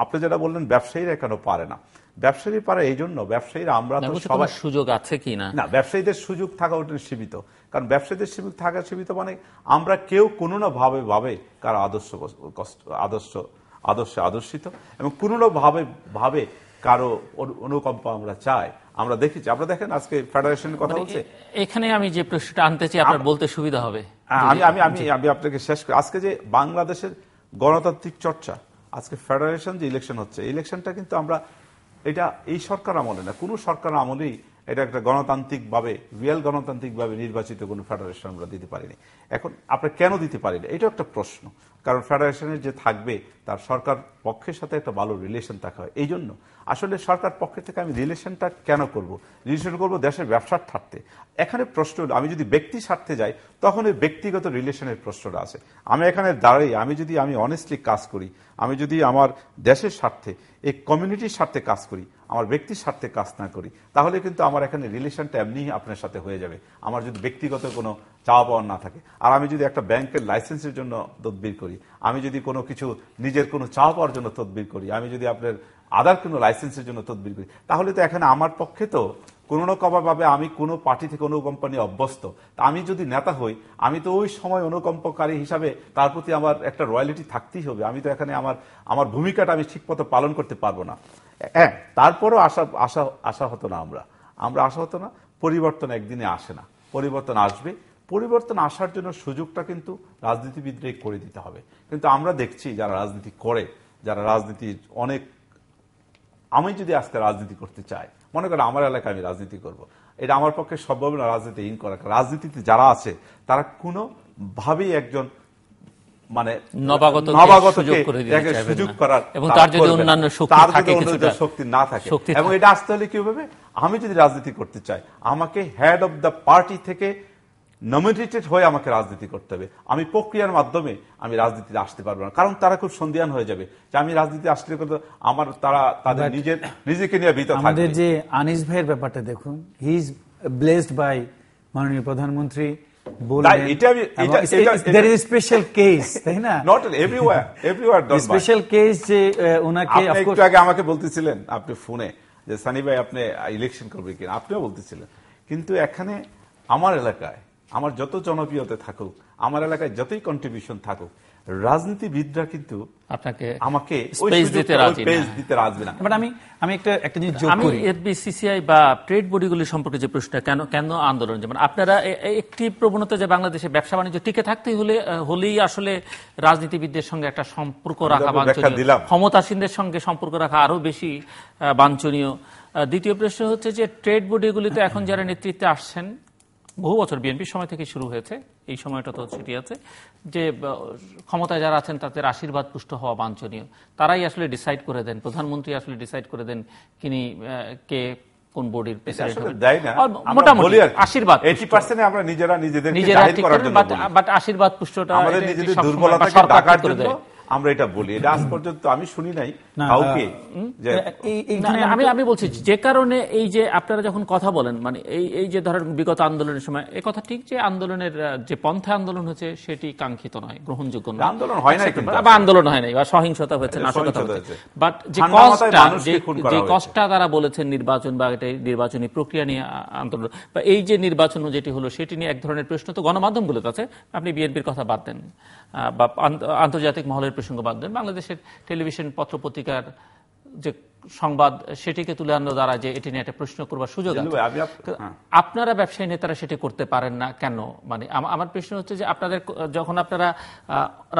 আপনি যেটা বললেন ব্যবসায়ীরা এখানেও পারে না ব্যবসায়ী পারে এই জন্য ব্যবসায়ীরা আমরা তো সবার সুযোগ আছে কি না না ব্যবসায়ীদের সুযোগ থাকা ওটা সীমিত কারণ ব্যবসায়ীদের সীমিত থাকা সীমিত মানে আমরা কেউ কোনো না ভাবে ভাবে কার আদর্শ আদর্শ আদর্শে আদর্শিত এবং কোনো না ভাবে ভাবে কারো অনুকম্পা আমরা চাই আমরা দেখেছি আপনারা দেখেন আজকে ফেডারেশনের কথা মানে বলছে এখানে আমি যে প্রশ্নটা আনতে চাই আপনার বলতে সুবিধা হবে আমি আমি আমি আমি আপনাকে শেষ করি আজকে যে বাংলাদেশের গণতান্ত্রিক চর্চা আজকে ফেডারেশন যে ইলেকশন হচ্ছে ইলেকশনটা কিন্তু আমরা এটা এই সরকার আমলে না কোনো সরকার আমলেই এটা একটা গণতান্ত্রিকভাবে রিয়েল গণতান্ত্রিকভাবে নির্বাচিত কোনো ফেডারেশন আমরা দিতে পারিনি এখন আপনি কেন দিতে না এটা একটা প্রশ্ন কারণ ফেডারেশনের যে থাকবে তার সরকার পক্ষের সাথে একটা ভালো রিলেশন থাকা হয় এই জন্য আসলে সরকার পক্ষের থেকে আমি রিলেশনটা কেন করব রিলেশন করব দেশের ব্যবসার স্বার্থে এখানে প্রশ্ন আমি যদি ব্যক্তি স্বার্থে যাই তখন এই ব্যক্তিগত রিলেশনের প্রশ্নটা আছে আমি এখানে দাঁড়াই আমি যদি আমি অনেস্টলি কাজ করি আমি যদি আমার দেশের স্বার্থে এই কমিউনিটির স্বার্থে কাজ করি আমার ব্যক্তির স্বার্থে কাজ না করি তাহলে কিন্তু আমার এখানে রিলেশনটা এমনি আপনার সাথে হয়ে যাবে আমার যদি ব্যক্তিগত কোনো চাওয়া পাওয়ার না থাকে আর আমি যদি একটা ব্যাংকের লাইসেন্সের জন্য তদবির করি আমি যদি কোনো কিছু নিজের কোনো চাওয়া পাওয়ার জন্য তদবির করি আমি যদি আপনার আদার কোনো লাইসেন্সের জন্য তদবির করি তাহলে তো এখানে আমার পক্ষে তো কোনো না কোনোভাবে আমি কোনো পার্টি থেকে অনুকম্পানি অভ্যস্ত তা আমি যদি নেতা হই আমি তো ওই সময় অনুকম্পকারী হিসাবে তার প্রতি আমার একটা রয়্যালিটি থাকতেই হবে আমি তো এখানে আমার আমার ভূমিকাটা আমি ঠিক মতো পালন করতে পারবো না হ্যাঁ তারপরও আশা আশা আশা হতো না আমরা আমরা আশা হতো না পরিবর্তন একদিনে আসে না পরিবর্তন আসবে পরিবর্তন আসার জন্য সুযোগটা কিন্তু রাজনীতিবিদরাই করে দিতে হবে কিন্তু আমরা দেখছি যারা রাজনীতি করে যারা রাজনীতির অনেক আমি যদি আজকে রাজনীতি করতে চাই মনে করেন আমার এলাকায় আমি রাজনীতি করব। এটা আমার পক্ষে সম্ভব না রাজনীতি ইন করা রাজনীতিতে যারা আছে তারা কোনোভাবেই একজন মানে নবাগত সুযোগ করার এবং তার যদি অন্যান্য শক্তি না থাকে এবং এটা আসতে হলে আমি যদি রাজনীতি করতে চাই আমাকে হেড দ্য পার্টি থেকে নমিনেটেড হয়ে আমাকে রাজনীতি করতে হবে আমি প্রক্রিয়ার মাধ্যমে আমি রাজনীতিতে আসতে পারবো না কারণ তারা খুব সন্ধিয়ান হয়ে যাবে যে আমি রাজনীতি আসলে আমার তারা তাদের নিজের নিজেকে নিয়ে ভিতর আমাদের যে আনিস ভাইয়ের ব্যাপারটা দেখুন হি ইজ ব্লেসড বাই মাননীয় প্রধানমন্ত্রী উনাকে uh, আগে আমাকে বলতেছিলেন আপনি ফোনে যে সানি ভাই আপনি ইলেকশন করবে কিনা আপনিও বলতেছিলেন কিন্তু এখানে আমার এলাকায় আমার যত জনপ্রিয়তা থাকুক আমার এলাকায় যতই কন্ট্রিবিউশন থাকুক রাজনীতিবিদরা কিন্তু আপনাকে আমাকে আমি আমি একটা একটা জিনিস এফবিসিসিআই বা ট্রেড বডিগুলি সম্পর্কে যে প্রশ্নটা কেন কেন আন্দোলন যেমন আপনারা একটি প্রবণতা যে বাংলাদেশে ব্যবসা বাণিজ্য টিকে হলে হলেই আসলে রাজনীতিবিদদের সঙ্গে একটা সম্পর্ক রাখা বাঞ্ছনীয় ক্ষমতাসীনদের সঙ্গে সম্পর্ক রাখা আরো বেশি বাঞ্ছনীয় দ্বিতীয় প্রশ্ন হচ্ছে যে ট্রেড বডিগুলিতে এখন যারা নেতৃত্বে আসছেন বহু বছর বিএনপির সময় থেকে শুরু হয়েছে এই সময়টা তো সেটি আছে যে ক্ষমতায় যারা আছেন তাদের আশীর্বাদ পুষ্ট হওয়া বাঞ্ছনীয় তারাই আসলে ডিসাইড করে দেন প্রধানমন্ত্রী আসলে ডিসাইড করে দেন কিনি কে কোন বোর্ডের মোটামুটি আশীর্বাদ আমরা নিজেরা নিজেদের বাট আশীর্বাদ পুষ্টটা আমাদের সরকার করে দেয় আমরা এটা বলি এটা আজ পর্যন্ত আমি শুনি নাই কাউকে আমি আমি বলছি যে কারণে এই যে আপনারা যখন কথা বলেন মানে এই এই যে ধরেন বিগত আন্দোলনের সময় এ কথা ঠিক যে আন্দোলনের যে পন্থা আন্দোলন হচ্ছে সেটি কাঙ্ক্ষিত নয় গ্রহণযোগ্য নয় আন্দোলন হয় নাই বা আন্দোলন হয় নাই বা সহিংসতা হয়েছে নাশকতা হয়েছে বাট যে কষ্টটা যে কষ্টটা তারা বলেছেন নির্বাচন বা এটা নির্বাচনী প্রক্রিয়া নিয়ে আন্দোলন বা এই যে নির্বাচন যেটি হলো সেটি নিয়ে এক ধরনের প্রশ্ন তো গণমাধ্যমগুলোর কাছে আপনি বিএনপির কথা বাদ দেন বা আন্তর্জাতিক মহলের প্রসঙ্গ বাদ দেন বাংলাদেশের টেলিভিশন পত্রপত্রিকার যে সংবাদ সেটিকে তুলে আনলো দ্বারা যে এটি নিয়ে একটা প্রশ্ন করবার সুযোগ হ্যাঁ। আপনারা ব্যবসায়ী নেতারা সেটি করতে পারেন না কেন মানে আমার প্রশ্ন হচ্ছে যে আপনাদের যখন আপনারা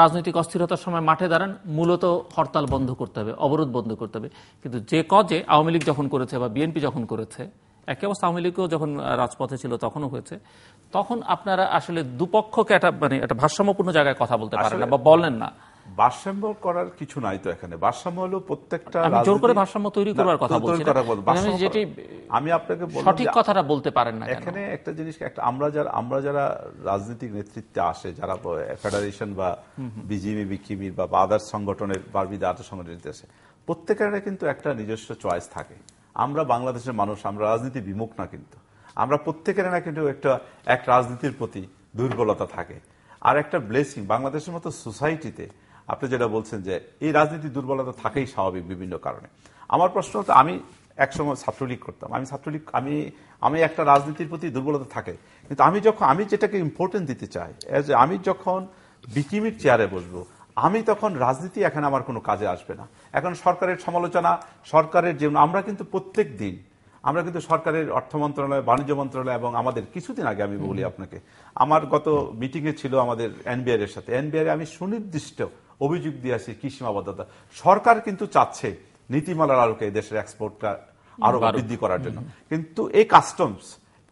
রাজনৈতিক অস্থিরতার সময় মাঠে দাঁড়ান মূলত হরতাল বন্ধ করতে হবে অবরোধ বন্ধ করতে হবে কিন্তু যে কজে আওয়ামী লীগ যখন করেছে বা বিএনপি যখন করেছে একে অবস্থা আওয়ামী লীগও যখন রাজপথে ছিল তখনও হয়েছে তখন আপনারা আসলে দুপক্ষকে একটা মানে একটা ভারসাম্যপূর্ণ জায়গায় কথা বলতে পারেন না বা বলেন না ভারসাম্য করার কিছু নাই তো এখানে ভারসাম্য হলো প্রত্যেকটা জোর করে ভারসাম্য তৈরি করার কথা বলছি যেটি আমি আপনাকে সঠিক কথাটা বলতে পারেন না এখানে একটা জিনিস একটা আমরা যারা আমরা যারা রাজনৈতিক নেতৃত্বে আসে যারা ফেডারেশন বা বিজিবি বিকিমি বা আদার সংগঠনের বারবি আদার সংগঠনের আসে প্রত্যেকের কিন্তু একটা নিজস্ব চয়েস থাকে আমরা বাংলাদেশের মানুষ আমরা রাজনীতি বিমুখ না কিন্তু আমরা প্রত্যেকের না কিন্তু একটা এক রাজনীতির প্রতি দুর্বলতা থাকে আর একটা ব্লেসিং বাংলাদেশের মতো সোসাইটিতে আপনি যেটা বলছেন যে এই রাজনীতি দুর্বলতা থাকেই স্বাভাবিক বিভিন্ন কারণে আমার প্রশ্ন হচ্ছে আমি একসময় ছাত্রলীগ করতাম আমি ছাত্রলীগ আমি আমি একটা রাজনীতির প্রতি দুর্বলতা থাকে কিন্তু আমি যখন আমি যেটাকে ইম্পর্টেন্ট দিতে চাই আমি যখন বিকিমির চেয়ারে বসবো আমি তখন রাজনীতি এখন আমার কোনো কাজে আসবে না এখন সরকারের সমালোচনা সরকারের যেমন আমরা কিন্তু প্রত্যেক দিন আমরা কিন্তু সরকারের অর্থ মন্ত্রণালয় বাণিজ্য মন্ত্রণালয় এবং আমাদের কিছুদিন আগে আমি বলি আপনাকে আমার গত মিটিংয়ে ছিল আমাদের এনবিআর এর সাথে এনবিআর আমি সুনির্দিষ্ট অভিযোগ দিয়ে আসি কি সীমাবদ্ধতা সরকার কিন্তু চাচ্ছে নীতিমালার আলোকে দেশের এক্সপোর্টটা আরো বৃদ্ধি করার জন্য কিন্তু এই কাস্টমস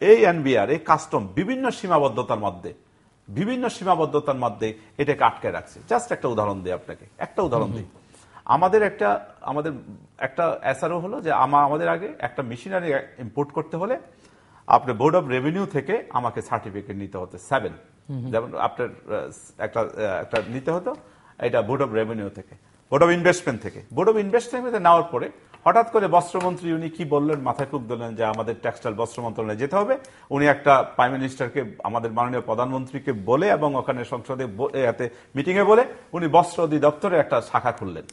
এই এনবিআর এই কাস্টম বিভিন্ন সীমাবদ্ধতার মধ্যে বিভিন্ন সীমাবদ্ধতার মধ্যে এটাকে আটকে রাখছে জাস্ট একটা উদাহরণ দিই আপনাকে একটা উদাহরণ দিই আমাদের একটা আমাদের একটা এসআরও হলো যে আমাদের আগে একটা মেশিনারি ইম্পোর্ট করতে হলে আপনি বোর্ড অফ রেভিনিউ থেকে আমাকে সার্টিফিকেট নিতে হতো সেভেন যেমন আপনার একটা একটা নিতে হতো এটা বোর্ড অফ রেভিনিউ থেকে বোর্ড অফ ইনভেস্টমেন্ট থেকে বোর্ড অফ ইনভেস্টমেন্টে নেওয়ার পরে হঠাৎ করে বস্ত্রমন্ত্রী উনি কি বললেন মাথায় খুব দিলেন যে আমাদের টেক্সটাইল বস্ত্র মন্ত্রণালয়ে যেতে হবে উনি একটা প্রাইম মিনিস্টারকে আমাদের মাননীয় প্রধানমন্ত্রীকে বলে এবং ওখানে সংসদে এতে মিটিংয়ে বলে উনি বস্ত্র অধিদপ্তরে একটা শাখা খুললেন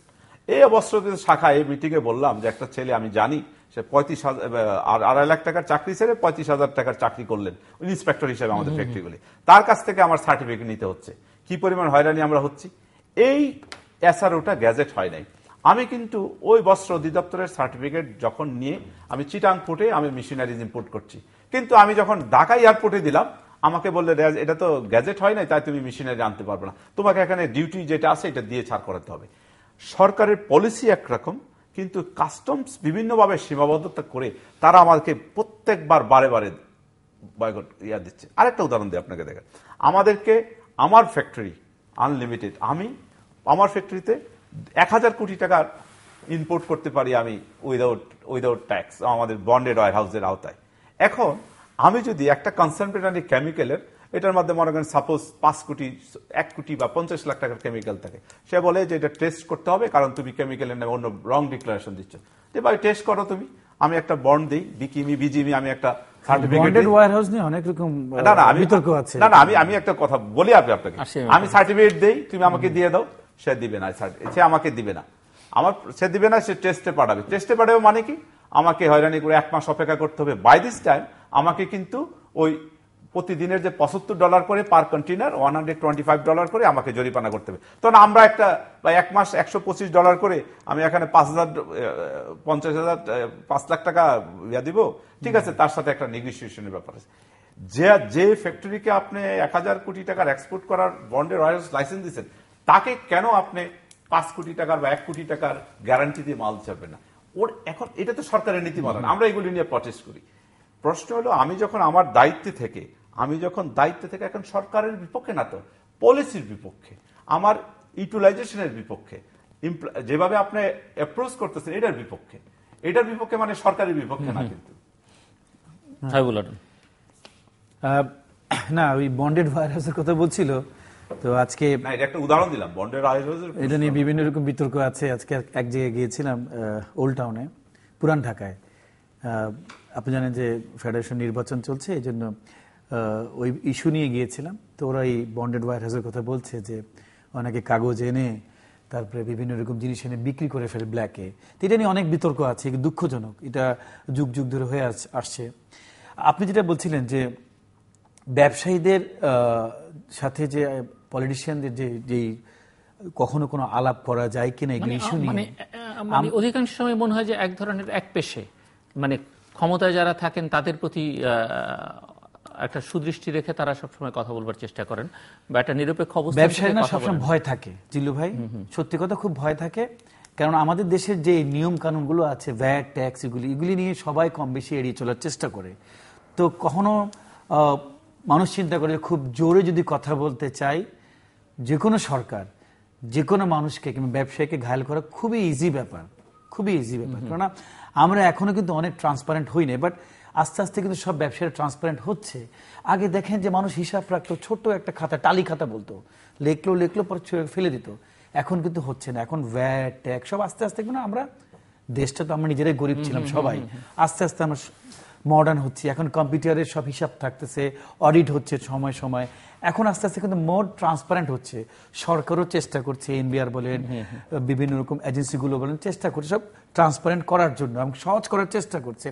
এই বস্ত্র শাখা এই মিটিংয়ে বললাম যে একটা ছেলে আমি জানি সে পঁয়ত্রিশ হাজার আড়াই লাখ টাকার চাকরি ছেড়ে পঁয়ত্রিশ হাজার টাকার চাকরি করলেন ইন্সপেক্টর হিসেবে আমাদের ফ্যাক্টরিগুলি তার কাছ থেকে আমার সার্টিফিকেট নিতে হচ্ছে কি পরিমাণ হয়রানি আমরা হচ্ছি এই এসআরওটা গ্যাজেট হয় নাই আমি কিন্তু ওই বস্ত্র অধিদপ্তরের সার্টিফিকেট যখন নিয়ে আমি চিটাং পোর্টে আমি মেশিনারিজ ইম্পোর্ট করছি কিন্তু আমি যখন ঢাকা এয়ারপোর্টে দিলাম আমাকে বললে এটা তো গ্যাজেট হয় নাই তাই তুমি মেশিনারি আনতে পারবে না তোমাকে এখানে ডিউটি যেটা আছে এটা দিয়ে ছাড় করাতে হবে সরকারের পলিসি একরকম কিন্তু কাস্টমস বিভিন্নভাবে সীমাবদ্ধতা করে তারা আমাকে প্রত্যেকবার বারে বারে বয়কট ইয়া দিচ্ছে আরেকটা উদাহরণ দিই আপনাকে দেখেন আমাদেরকে আমার ফ্যাক্টরি আনলিমিটেড আমি আমার ফ্যাক্টরিতে এক হাজার কোটি টাকার ইম্পোর্ট করতে পারি আমি উইদাউট উইদাউট ট্যাক্স আমাদের বন্ডেড ওয়ার হাউসের আওতায় এখন আমি যদি একটা কনসেন্ট্রেট কেমিক্যালের এটার মাধ্যমে মনে করেন সাপোজ পাঁচ কোটি এক কোটি বা পঞ্চাশ লাখ টাকার কেমিক্যাল থাকে সে বলে যে এটা টেস্ট করতে হবে কারণ তুমি কেমিক্যালের নামে অন্য রং ডিক্লারেশন দিচ্ছ যে ভাই টেস্ট করো তুমি আমি একটা বন্ড দিই বিকিমি বিজিমি আমি একটা আমি একটা কথা বলি আপনি আপনাকে আমি সার্টিফিকেট দিই তুমি আমাকে দিয়ে দাও সে দিবে না সে আমাকে দিবে না আমার সে দিবে না সে টেস্টে পাঠাবে টেস্টে পাঠাবে মানে কি আমাকে হয়রানি করে এক মাস অপেক্ষা করতে হবে বাই দিস টাইম আমাকে কিন্তু ওই প্রতিদিনের যে পঁচাত্তর ডলার করে per container one hundred twenty five dollar করে আমাকে জরিমানা করতে হবে তখন আমরা একটা বা এক মাস একশো পঁচিশ ডলার করে আমি এখানে পাঁচ হাজার পঞ্চাশ হাজার পাঁচ লাখ টাকা ইয়া দিব ঠিক আছে তার সাথে একটা নেগোসিয়েশনের ব্যাপার আছে যে যে ফ্যাক্টরিকে আপনি এক হাজার কোটি টাকার এক্সপোর্ট করার বন্ডে রয়্যাল লাইসেন্স দিচ্ছেন তাকে কেন আপনি পাঁচ কোটি টাকার বা এক কোটি টাকার গ্যারান্টি দিয়ে মাল চাবেন না ওর এখন এটা তো সরকারের নীতিমালা আমরা এগুলি নিয়ে প্রটেস্ট করি প্রশ্ন হলো আমি যখন আমার দায়িত্বে থেকে আমি যখন দায়িত্বে থেকে এখন সরকারের বিপক্ষে না তো পলিসির বিপক্ষে আমার ইউটিলাইজেশনের বিপক্ষে যেভাবে আপনি অ্যাপ্রোচ করতেছেন এটার বিপক্ষে এটার বিপক্ষে মানে সরকারের বিপক্ষে না কিন্তু হ্যাঁ। না ওই বন্ডেড ভাইরাসের কথা বলছিল তো আজকে একটা উদাহরণ দিলাম বন্ডের এটা নিয়ে বিভিন্ন রকম বিতর্ক আছে আজকে এক জায়গায় গিয়েছিলাম ওল্ড টাউনে পুরান ঢাকায় আপনি জানেন যে ফেডারেশন নির্বাচন চলছে এই জন্য ওই ইস্যু নিয়ে গিয়েছিলাম তো ওরা এই বন্ডেড ওয়ার হাউসের কথা বলছে যে অনেকে কাগজ এনে তারপরে বিভিন্ন রকম জিনিস এনে বিক্রি করে ফেলে ব্ল্যাকে তো এটা নিয়ে অনেক বিতর্ক আছে দুঃখজনক এটা যুগ যুগ ধরে হয়ে আসছে আপনি যেটা বলছিলেন যে ব্যবসায়ীদের সাথে যে পলিটিশিয়ানদের যে যেই কখনো কোনো আলাপ করা যায় কিনা এগুলি শুনি আমি অধিকাংশ সময় মনে হয় যে এক ধরনের এক পেশে মানে ক্ষমতায় যারা থাকেন তাদের প্রতি একটা সুদৃষ্টি রেখে তারা সবসময় কথা বলবার চেষ্টা করেন বা একটা নিরপেক্ষ অবস্থা না সবসময় ভয় থাকে জিলু ভাই সত্যি কথা খুব ভয় থাকে কারণ আমাদের দেশের যে নিয়ম কানুনগুলো আছে ভ্যাট ট্যাক্স এগুলি এগুলি নিয়ে সবাই কম বেশি এড়িয়ে চলার চেষ্টা করে তো কখনো মানুষ চিন্তা করে খুব জোরে যদি কথা বলতে চাই যে কোনো সরকার যে কোনো মানুষকে কিংবা ব্যবসায়ীকে ঘায়ল করা খুবই ইজি ব্যাপার খুবই ইজি ব্যাপার কেননা আমরা এখনো কিন্তু অনেক ট্রান্সপারেন্ট হই না বাট আস্তে আস্তে কিন্তু সব ব্যবসায়ী ট্রান্সপারেন্ট হচ্ছে আগে দেখেন যে মানুষ হিসাব রাখতো ছোট্ট একটা খাতা টালি খাতা বলতো লেখলো লেখলো পর ফেলে দিত এখন কিন্তু হচ্ছে না এখন ভ্যাট ট্যাক্স সব আস্তে আস্তে কিন্তু আমরা দেশটা তো আমরা নিজেরাই গরিব ছিলাম সবাই আস্তে আস্তে আমরা মডার্ন হচ্ছে এখন কম্পিউটারের সব হিসাব থাকতেছে অডিট হচ্ছে সময় সময় এখন আস্তে আস্তে কিন্তু মোর ট্রান্সপারেন্ট হচ্ছে সরকারও চেষ্টা করছে এনবিআর বলেন বিভিন্ন রকম এজেন্সিগুলো বলেন চেষ্টা করছে সব ট্রান্সপারেন্ট করার জন্য এবং সহজ করার চেষ্টা করছে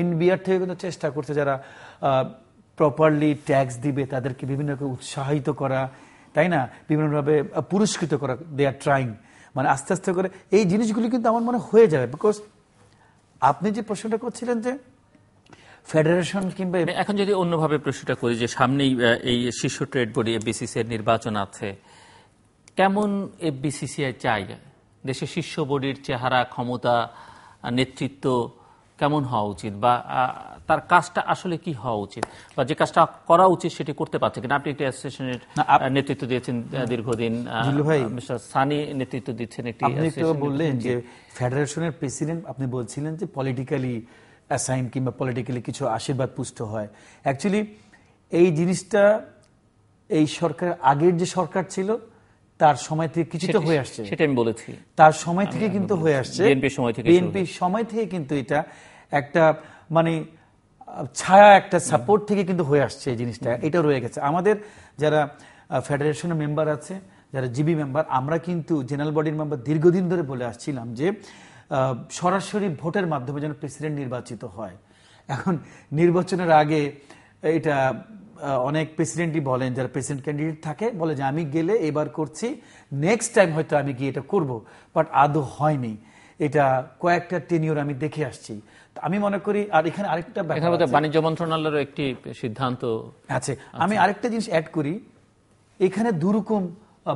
এনবিআর থেকে কিন্তু চেষ্টা করছে যারা প্রপারলি ট্যাক্স দিবে তাদেরকে বিভিন্ন রকম উৎসাহিত করা তাই না বিভিন্নভাবে পুরস্কৃত করা দে আর ট্রাইং মানে আস্তে আস্তে করে এই জিনিসগুলি কিন্তু আমার মনে হয়ে যাবে বিকজ আপনি যে প্রশ্নটা করছিলেন যে ফেডারেশন কিংবা মানে এখন যদি অন্যভাবে প্রশ্নটা করি যে সামনেই এই শীর্ষ ট্রেড বডি এফবিসিসি এর নির্বাচন আছে কেমন আই চাই দেশের শীর্ষ বোর্ডের চেহারা ক্ষমতা নেতৃত্ব কেমন হওয়া উচিত বা তার কাজটা আসলে কি হওয়া উচিত বা যে কাজটা করা উচিত সেটি করতে পারছে কিনা আপনি একটি অ্যাসোসিয়েশনের নেতৃত্ব দিয়েছেন দীর্ঘদিন সানি নেতৃত্ব দিচ্ছেন একটি বললেন যে ফেডারেশনের প্রেসিডেন্ট আপনি বলছিলেন যে পলিটিক্যালি অ্যাসাইন কিংবা পলিটিক্যালি কিছু আশীর্বাদ পুষ্ট হয় অ্যাকচুয়ালি এই জিনিসটা এই সরকার আগের যে সরকার ছিল তার সময় থেকে কিছু তো হয়ে আসছে সেটা আমি বলেছি তার সময় থেকে কিন্তু হয়ে আসছে বিএনপি সময় থেকে বিএনপি সময় থেকে কিন্তু এটা একটা মানে ছায়া একটা সাপোর্ট থেকে কিন্তু হয়ে আসছে এই জিনিসটা এটা রয়ে গেছে আমাদের যারা ফেডারেশনের মেম্বার আছে যারা জিবি মেম্বার আমরা কিন্তু জেনারেল বডির মেম্বার দীর্ঘদিন ধরে বলে আসছিলাম যে সরাসরি ভোটের মাধ্যমে যেন প্রেসিডেন্ট নির্বাচিত হয় এখন নির্বাচনের আগে এটা অনেক প্রেসিডেন্টই বলেন যারা প্রেসিডেন্ট ক্যান্ডিডেট থাকে বলে যে আমি গেলে এবার করছি নেক্সট টাইম হয়তো আমি গিয়ে এটা করব বাট আদৌ হয়নি এটা কয়েকটা টেনিওর আমি দেখে আসছি আমি মনে করি আর এখানে আরেকটা বাণিজ্য মন্ত্রণালয়ের একটি সিদ্ধান্ত আছে আমি আরেকটা জিনিস অ্যাড করি এখানে দুরকম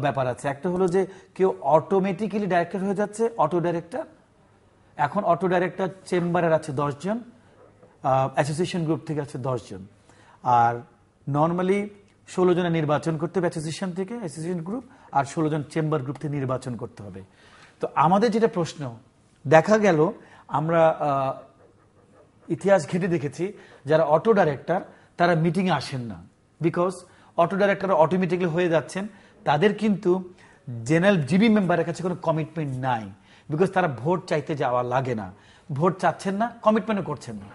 ব্যাপার আছে একটা হলো যে কেউ অটোমেটিক্যালি ডাইরেক্টর হয়ে যাচ্ছে অটো ডাইরেক্টর এখন অটো ডাইরেক্টর চেম্বারের আছে দশজন অ্যাসোসিয়েশন গ্রুপ থেকে আছে দশজন আর নর্মালি ষোলো জনের নির্বাচন করতে হবে অ্যাসোসিয়েশন থেকে অ্যাসোসিয়েশন গ্রুপ আর ষোলো জন চেম্বার গ্রুপ থেকে নির্বাচন করতে হবে তো আমাদের যেটা প্রশ্ন দেখা গেল আমরা ইতিহাস ঘেটে দেখেছি যারা অটো ডাইরেক্টর তারা মিটিংয়ে আসেন না বিকজ অটো ডাইরেক্টর অটোমেটিকলি হয়ে যাচ্ছেন তাদের কিন্তু জেনারেল জিবি মেম্বারের কাছে কোনো কমিটমেন্ট নাই বিকজ তারা ভোট চাইতে যাওয়া লাগে না ভোট চাচ্ছেন না কমিটমেন্টও করছেন না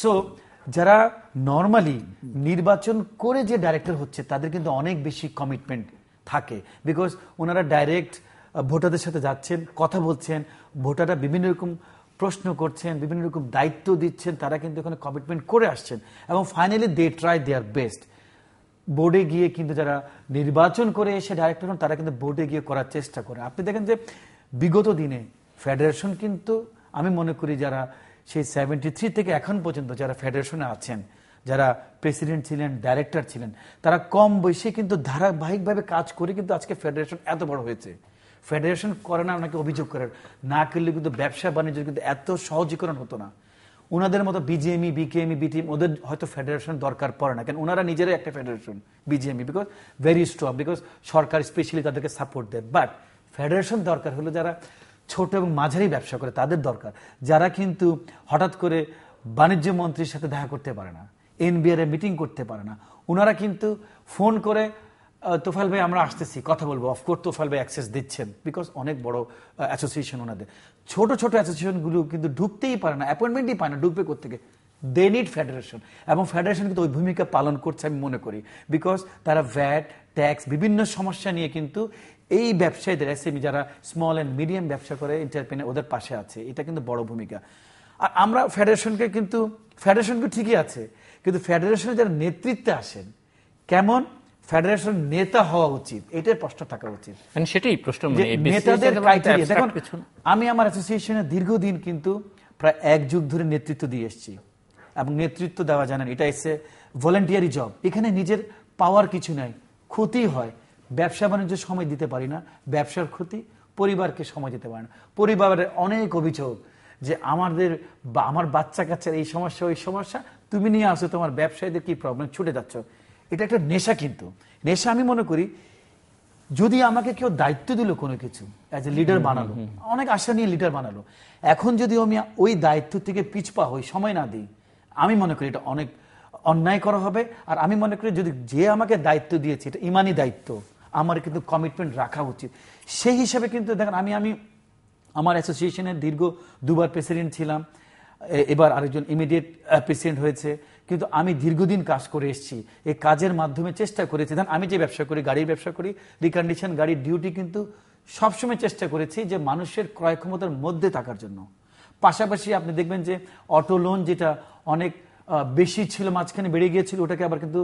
সো যারা নর্মালি নির্বাচন করে যে ডাইরেক্টর হচ্ছে তাদের কিন্তু অনেক বেশি কমিটমেন্ট থাকে বিকজ ওনারা ডাইরেক্ট ভোটারদের সাথে যাচ্ছেন কথা বলছেন ভোটাররা বিভিন্ন রকম প্রশ্ন করছেন বিভিন্ন রকম দায়িত্ব দিচ্ছেন তারা কিন্তু এখানে কমিটমেন্ট করে আসছেন এবং finally they try their best বোর্ডে গিয়ে কিন্তু যারা নির্বাচন করে এসে ডাইরেক্টর হন তারা কিন্তু বোর্ডে গিয়ে করার চেষ্টা করে আপনি দেখেন যে বিগত দিনে ফেডারেশন কিন্তু আমি মনে করি যারা সেই সেভেন্টি থ্রি থেকে এখন পর্যন্ত যারা ফেডারেশনে আছেন যারা প্রেসিডেন্ট ছিলেন ডাইরেক্টর ছিলেন তারা কম বয়সে কিন্তু ধারাবাহিকভাবে কাজ করে কিন্তু আজকে ফেডারেশন এত বড় হয়েছে ফেডারেশন করে না ওনাকে অভিযোগ করে না করলে কিন্তু ব্যবসা বাণিজ্য কিন্তু এত সহজীকরণ হতো না ওনাদের মতো বিজিএমই বিকেএমই বিটিএম ওদের হয়তো ফেডারেশন দরকার পড়ে না কেন ওনারা নিজেরাই একটা federation BGMEA because very strong because সরকার স্পেশালি তাদেরকে সাপোর্ট দেয় বাট ফেডারেশন দরকার হলো যারা ছোট এবং মাঝারি ব্যবসা করে তাদের দরকার যারা কিন্তু হঠাৎ করে বাণিজ্য মন্ত্রীর সাথে দেখা করতে পারে না এনবিআর এ মিটিং করতে পারে না ওনারা কিন্তু ফোন করে তোফাল ভাই আমরা আসতেছি কথা বলবো অফকোর্স তোফাল ভাই অ্যাক্সেস দিচ্ছেন বিকজ অনেক বড় অ্যাসোসিয়েশন ওনাদের ছোট ছোট অ্যাসোসিয়েশনগুলো কিন্তু ঢুকতেই পারে না অ্যাপয়েন্টমেন্টই পায় না ঢুকবে গিয়ে দে নিড ফেডারেশন এবং ফেডারেশন কিন্তু ওই ভূমিকা পালন করছে আমি মনে করি বিকজ তারা ভ্যাট ট্যাক্স বিভিন্ন সমস্যা নিয়ে কিন্তু এই ব্যবসায়ীদের এসএমই যারা স্মল অ্যান্ড মিডিয়াম ব্যবসা করে এন্টারপ্রেনার ওদের পাশে আছে এটা কিন্তু বড় ভূমিকা আর আমরা ফেডারেশনকে কিন্তু ফেডারেশনকে ঠিকই আছে কিন্তু ফেডারেশনে যারা নেতৃত্বে আসেন কেমন ফেডারেশন নেতা হওয়া উচিত এটার প্রশ্ন থাকা উচিত মানে সেটাই প্রশ্ন মানে নেতাদের ক্রাইটেরিয়া দেখুন আমি আমার অ্যাসোসিয়েশনে দীর্ঘদিন কিন্তু প্রায় এক যুগ ধরে নেতৃত্ব দিয়ে এসেছি এবং নেতৃত্ব দেওয়া জানেন এটা এসে ভলেন্টিয়ারি জব এখানে নিজের পাওয়ার কিছু নাই ক্ষতি হয় ব্যবসা বাণিজ্য সময় দিতে পারি না ব্যবসার ক্ষতি পরিবারকে সময় দিতে পারি না পরিবারের অনেক অভিযোগ যে আমাদের বা আমার বাচ্চা কাচ্চার এই সমস্যা ওই সমস্যা তুমি নিয়ে আসো তোমার ব্যবসায়ীদের কি প্রবলেম ছুটে যাচ্ছ এটা একটা নেশা কিন্তু নেশা আমি মনে করি যদি আমাকে কেউ দায়িত্ব দিল কোনো কিছু অ্যাজ এ লিডার বানালো অনেক আশা নিয়ে লিডার বানালো এখন যদি আমি ওই দায়িত্ব থেকে পিছপা হই সময় না দিই আমি মনে করি এটা অনেক অন্যায় করা হবে আর আমি মনে করি যদি যে আমাকে দায়িত্ব দিয়েছে এটা ইমানই দায়িত্ব আমার কিন্তু কমিটমেন্ট রাখা উচিত সেই হিসাবে কিন্তু দেখেন আমি আমি আমার অ্যাসোসিয়েশনের দীর্ঘ দুবার প্রেসিডেন্ট ছিলাম এবার আরেকজন ইমিডিয়েট প্রেসিডেন্ট হয়েছে কিন্তু আমি দীর্ঘদিন কাজ করে এসেছি এই কাজের মাধ্যমে চেষ্টা করেছি দেন আমি যে ব্যবসা করি গাড়ির ব্যবসা করি রিকন্ডিশন গাড়ির ডিউটি কিন্তু সবসময় চেষ্টা করেছি যে মানুষের ক্রয় ক্ষমতার মধ্যে থাকার জন্য পাশাপাশি আপনি দেখবেন যে অটো লোন যেটা অনেক বেশি ছিল মাঝখানে বেড়ে গিয়েছিল ওটাকে আবার কিন্তু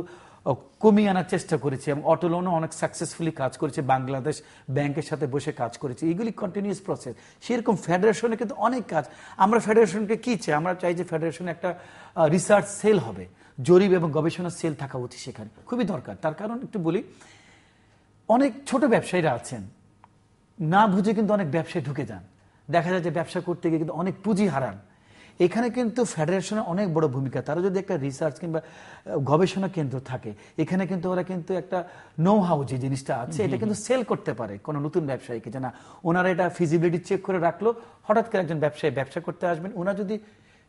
কমিয়ে আনার চেষ্টা করেছি এবং অটো লোনও অনেক সাকসেসফুলি কাজ করেছে বাংলাদেশ ব্যাংকের সাথে বসে কাজ করেছে এগুলি কন্টিনিউস প্রসেস সেরকম ফেডারেশনে কিন্তু অনেক কাজ আমরা ফেডারেশনকে কী চাই আমরা চাই যে ফেডারেশনে একটা রিসার্চ সেল হবে জরিপ এবং গবেষণা সেল থাকা উচিত সেখানে খুবই দরকার তার কারণ একটু বলি অনেক ছোট ব্যবসায়ীরা আছেন না বুঝে কিন্তু অনেক ব্যবসায় ঢুকে যান দেখা যায় যে ব্যবসা করতে গিয়ে কিন্তু অনেক পুঁজি হারান এখানে কিন্তু ফেডারেশনের অনেক বড় ভূমিকা তারা যদি একটা রিসার্চ কিংবা গবেষণা কেন্দ্র থাকে এখানে কিন্তু ওরা কিন্তু একটা নো হাউ যে জিনিসটা আছে এটা কিন্তু সেল করতে পারে কোনো নতুন ব্যবসায়ীকে যে না ওনারা এটা ফিজিবিলিটি চেক করে রাখলো হঠাৎ করে একজন ব্যবসায়ী ব্যবসা করতে আসবেন ওনার যদি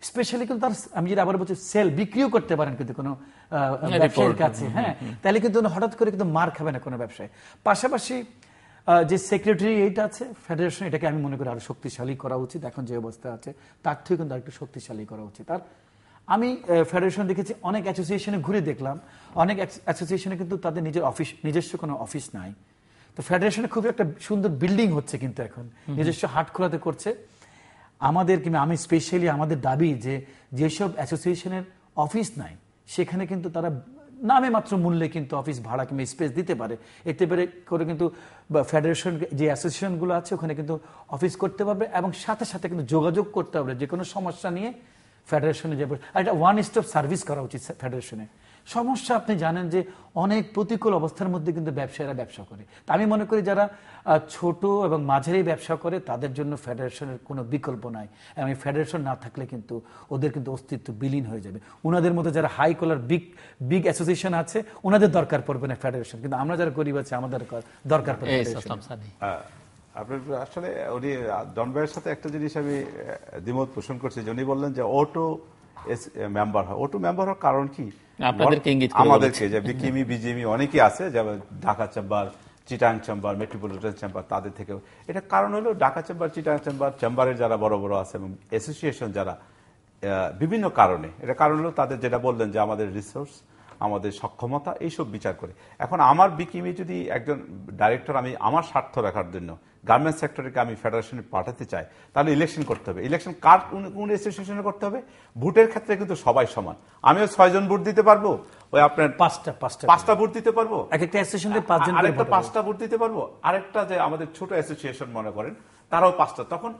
স্পেশালি কিন্তু তার আমি যেটা আবার বলছি সেল বিক্রিও করতে পারেন কিন্তু কোনো হ্যাঁ, ব্যবসায়ীর কাছে হ্যাঁ তাহলে কিন্তু হঠাৎ করে কিন্তু মার খাবে না কোনো ব্যবসায় পাশাপাশি যে এইট আছে ফেডারেশন এটাকে আমি মনে করি আরো শক্তিশালী করা উচিত এখন যে অবস্থা আছে তার থেকে কিন্তু আরেকটু শক্তিশালী করা উচিত আর আমি ফেডারেশন দেখেছি অনেক অ্যাসোসিয়েশনে ঘুরে দেখলাম অনেক অ্যাসোসিয়েশনে কিন্তু তাদের নিজের অফিস নিজস্ব কোনো অফিস নাই তো ফেডারেশনে খুব একটা সুন্দর বিল্ডিং হচ্ছে কিন্তু এখন নিজস্ব হাট খোলাতে করছে আমাদের কিংবা আমি স্পেশালি আমাদের দাবি যে যেসব অ্যাসোসিয়েশনের অফিস নাই সেখানে কিন্তু তারা নামে মাত্র মূল্যে কিন্তু অফিস ভাড়া কিংবা স্পেস দিতে পারে এতে পেরে করে কিন্তু ফেডারেশন যে অ্যাসোসিয়েশনগুলো আছে ওখানে কিন্তু অফিস করতে পারবে এবং সাথে সাথে কিন্তু যোগাযোগ করতে পারবে যে কোনো সমস্যা নিয়ে ফেডারেশনে যাবে আর এটা ওয়ান স্টপ সার্ভিস করা উচিত ফেডারেশনে সমস্যা আপনি জানেন যে অনেক প্রতিকূল অবস্থার মধ্যে কিন্তু ব্যবসায়ীরা ব্যবসা করে তা আমি মনে করি যারা ছোট এবং মাঝারি ব্যবসা করে তাদের জন্য ফেডারেশনের কোনো বিকল্প নাই এবং ফেডারেশন না থাকলে কিন্তু ওদের কিন্তু অস্তিত্ব বিলীন হয়ে যাবে ওনাদের মধ্যে যারা high caliber big big association আছে ওনাদের দরকার পড়বে না ফেডারেশন কিন্তু আমরা যারা গরিব আছে আমাদের দরকার পড়বে আপনার আসলে উনি দনবাইয়ের সাথে একটা জিনিস আমি দ্বিমত পোষণ করছি যে উনি বললেন যে অটো মেম্বার হয় ওটু মেম্বার হওয়ার কারণ কি আমাদেরকে যে বিকিমি বিজিমি অনেকে আছে যেমন Dhaka chamber Chittagong chamber metropolitan chamber তাদের থেকে এটা কারণ হলো ঢাকা চেম্বার চিটাং চেম্বার চেম্বারের যারা বড় বড় আছে এবং অ্যাসোসিয়েশন যারা বিভিন্ন কারণে এটা কারণ হলো তাদের যেটা বললেন যে আমাদের রিসোর্স আমাদের সক্ষমতা এইসব বিচার করে এখন আমার বিকিমে যদি একজন ডাইরেক্টর আমি আমার স্বার্থ রাখার জন্য গার্মেন্টস সেক্টরকে আমি ফেডারেশনে পাঠাতে চাই তাহলে ইলেকশন করতে হবে ইলেকশন কার কোন অ্যাসোসিয়েশনে করতে হবে ভোটের ক্ষেত্রে কিন্তু সবাই সমান আমিও ছয়জন ভোট দিতে পারবো ওই আপনার পাঁচটা পাঁচটা পাঁচটা ভোট দিতে পারবো এক একটা আরেকটা পাঁচটা ভোট দিতে পারবো আরেকটা যে আমাদের ছোট অ্যাসোসিয়েশন মনে করেন তারাও পাঁচটা তখন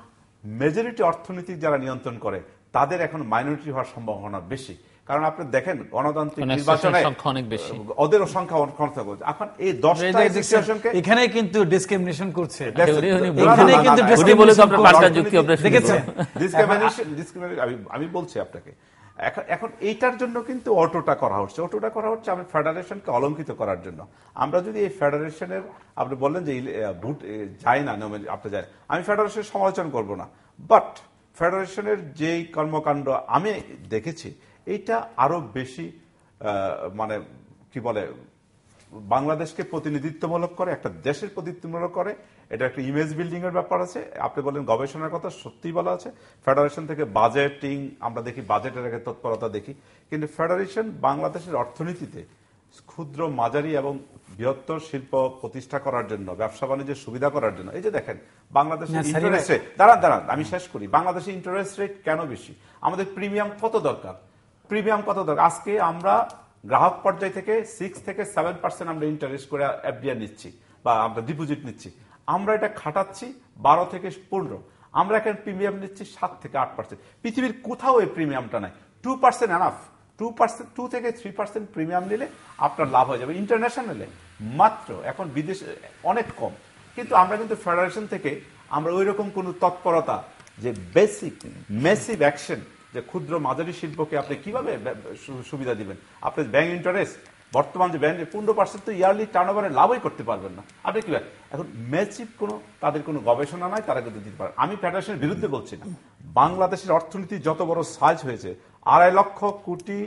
মেজরিটি অর্থনীতি যারা নিয়ন্ত্রণ করে তাদের এখন মাইনরিটি হওয়ার সম্ভাবনা বেশি কারণ আপনি দেখেন গণতান্ত্রিক মানে নির্বাচনে অনেক বেশি ওদেরও সংখ্যা অনেক করছে এখন এই দশটা ডিসকাশনকে এখানে কিন্তু ডিসক্রিমিনেশন করছে এখানে কিন্তু ডিসক্রিমিনেশন পাল্টা যুক্তি আপনি দেখেছেন ডিসক্রিমিনেশন ডিসক্রিমিনেশন আমি আমি বলছি আপনাকে এখন এইটার জন্য কিন্তু অটোটা করা হচ্ছে অটোটা করা হচ্ছে আমি ফেডারেশনকে অলঙ্কিত করার জন্য আমরা যদি এই ফেডারেশনের আপনি বললেন যে ভোট যায় না আপনি যায় আমি ফেডারেশনের সমালোচনা করব না বাট ফেডারেশনের যেই কর্মকাণ্ড আমি দেখেছি এটা আরো বেশি মানে কি বলে বাংলাদেশকে প্রতিনিধিত্বমূলক করে একটা দেশের প্রতিনিধিত্বমূলক করে এটা একটা ইমেজ বিল্ডিং এর ব্যাপার আছে আপনি বলেন গবেষণার কথা সত্যি বলা আছে ফেডারেশন থেকে বাজেটিং আমরা দেখি বাজেটের আগে তৎপরতা দেখি কিন্তু ফেডারেশন বাংলাদেশের অর্থনীতিতে ক্ষুদ্র মাঝারি এবং বৃহত্তর শিল্প প্রতিষ্ঠা করার জন্য ব্যবসা বাণিজ্যের সুবিধা করার জন্য এই যে দেখেন বাংলাদেশের ইন্টারেস্ট রেট দাঁড়ান দাঁড়ান আমি শেষ করি বাংলাদেশের ইন্টারেস্ট রেট কেন বেশি আমাদের প্রিমিয়াম কত দরকার প্রিমিয়াম কত দরকার আজকে আমরা গ্রাহক পর্যায় থেকে সিক্স থেকে সেভেন পার্সেন্ট আমরা ইন্টারেস্ট করে এফডিআর নিচ্ছি বা আমরা ডিপোজিট নিচ্ছি আমরা এটা খাটাচ্ছি বারো থেকে পনেরো আমরা এখানে প্রিমিয়াম নিচ্ছি সাত থেকে আট পার্সেন্ট পৃথিবীর কোথাও এই প্রিমিয়ামটা নাই two percent enough two percent two থেকে থ্রি পার্সেন্ট প্রিমিয়াম নিলে আপনার লাভ হয়ে যাবে ইন্টারন্যাশনালে মাত্র এখন বিদেশে অনেক কম কিন্তু আমরা কিন্তু ফেডারেশন থেকে আমরা ওই রকম কোনো তৎপরতা যে বেসিক মেসিভ অ্যাকশন যে ক্ষুদ্র মাঝারি শিল্পকে আপনি কিভাবে সুবিধা দিবেন আপনি ব্যাংক ইন্টারেস্ট বর্তমান যে ব্যাংক পনেরো পার্সেন্ট তো ইয়ারলি টার্ন ওভারে লাভই করতে পারবেন না আপনি কি এখন ম্যাচিপ কোনো তাদের কোনো গবেষণা নাই তারা কিন্তু দিতে পারেন আমি ফেডারেশনের বিরুদ্ধে বলছি না বাংলাদেশের অর্থনীতি যত বড় সাইজ হয়েছে আড়াই লক্ষ কোটি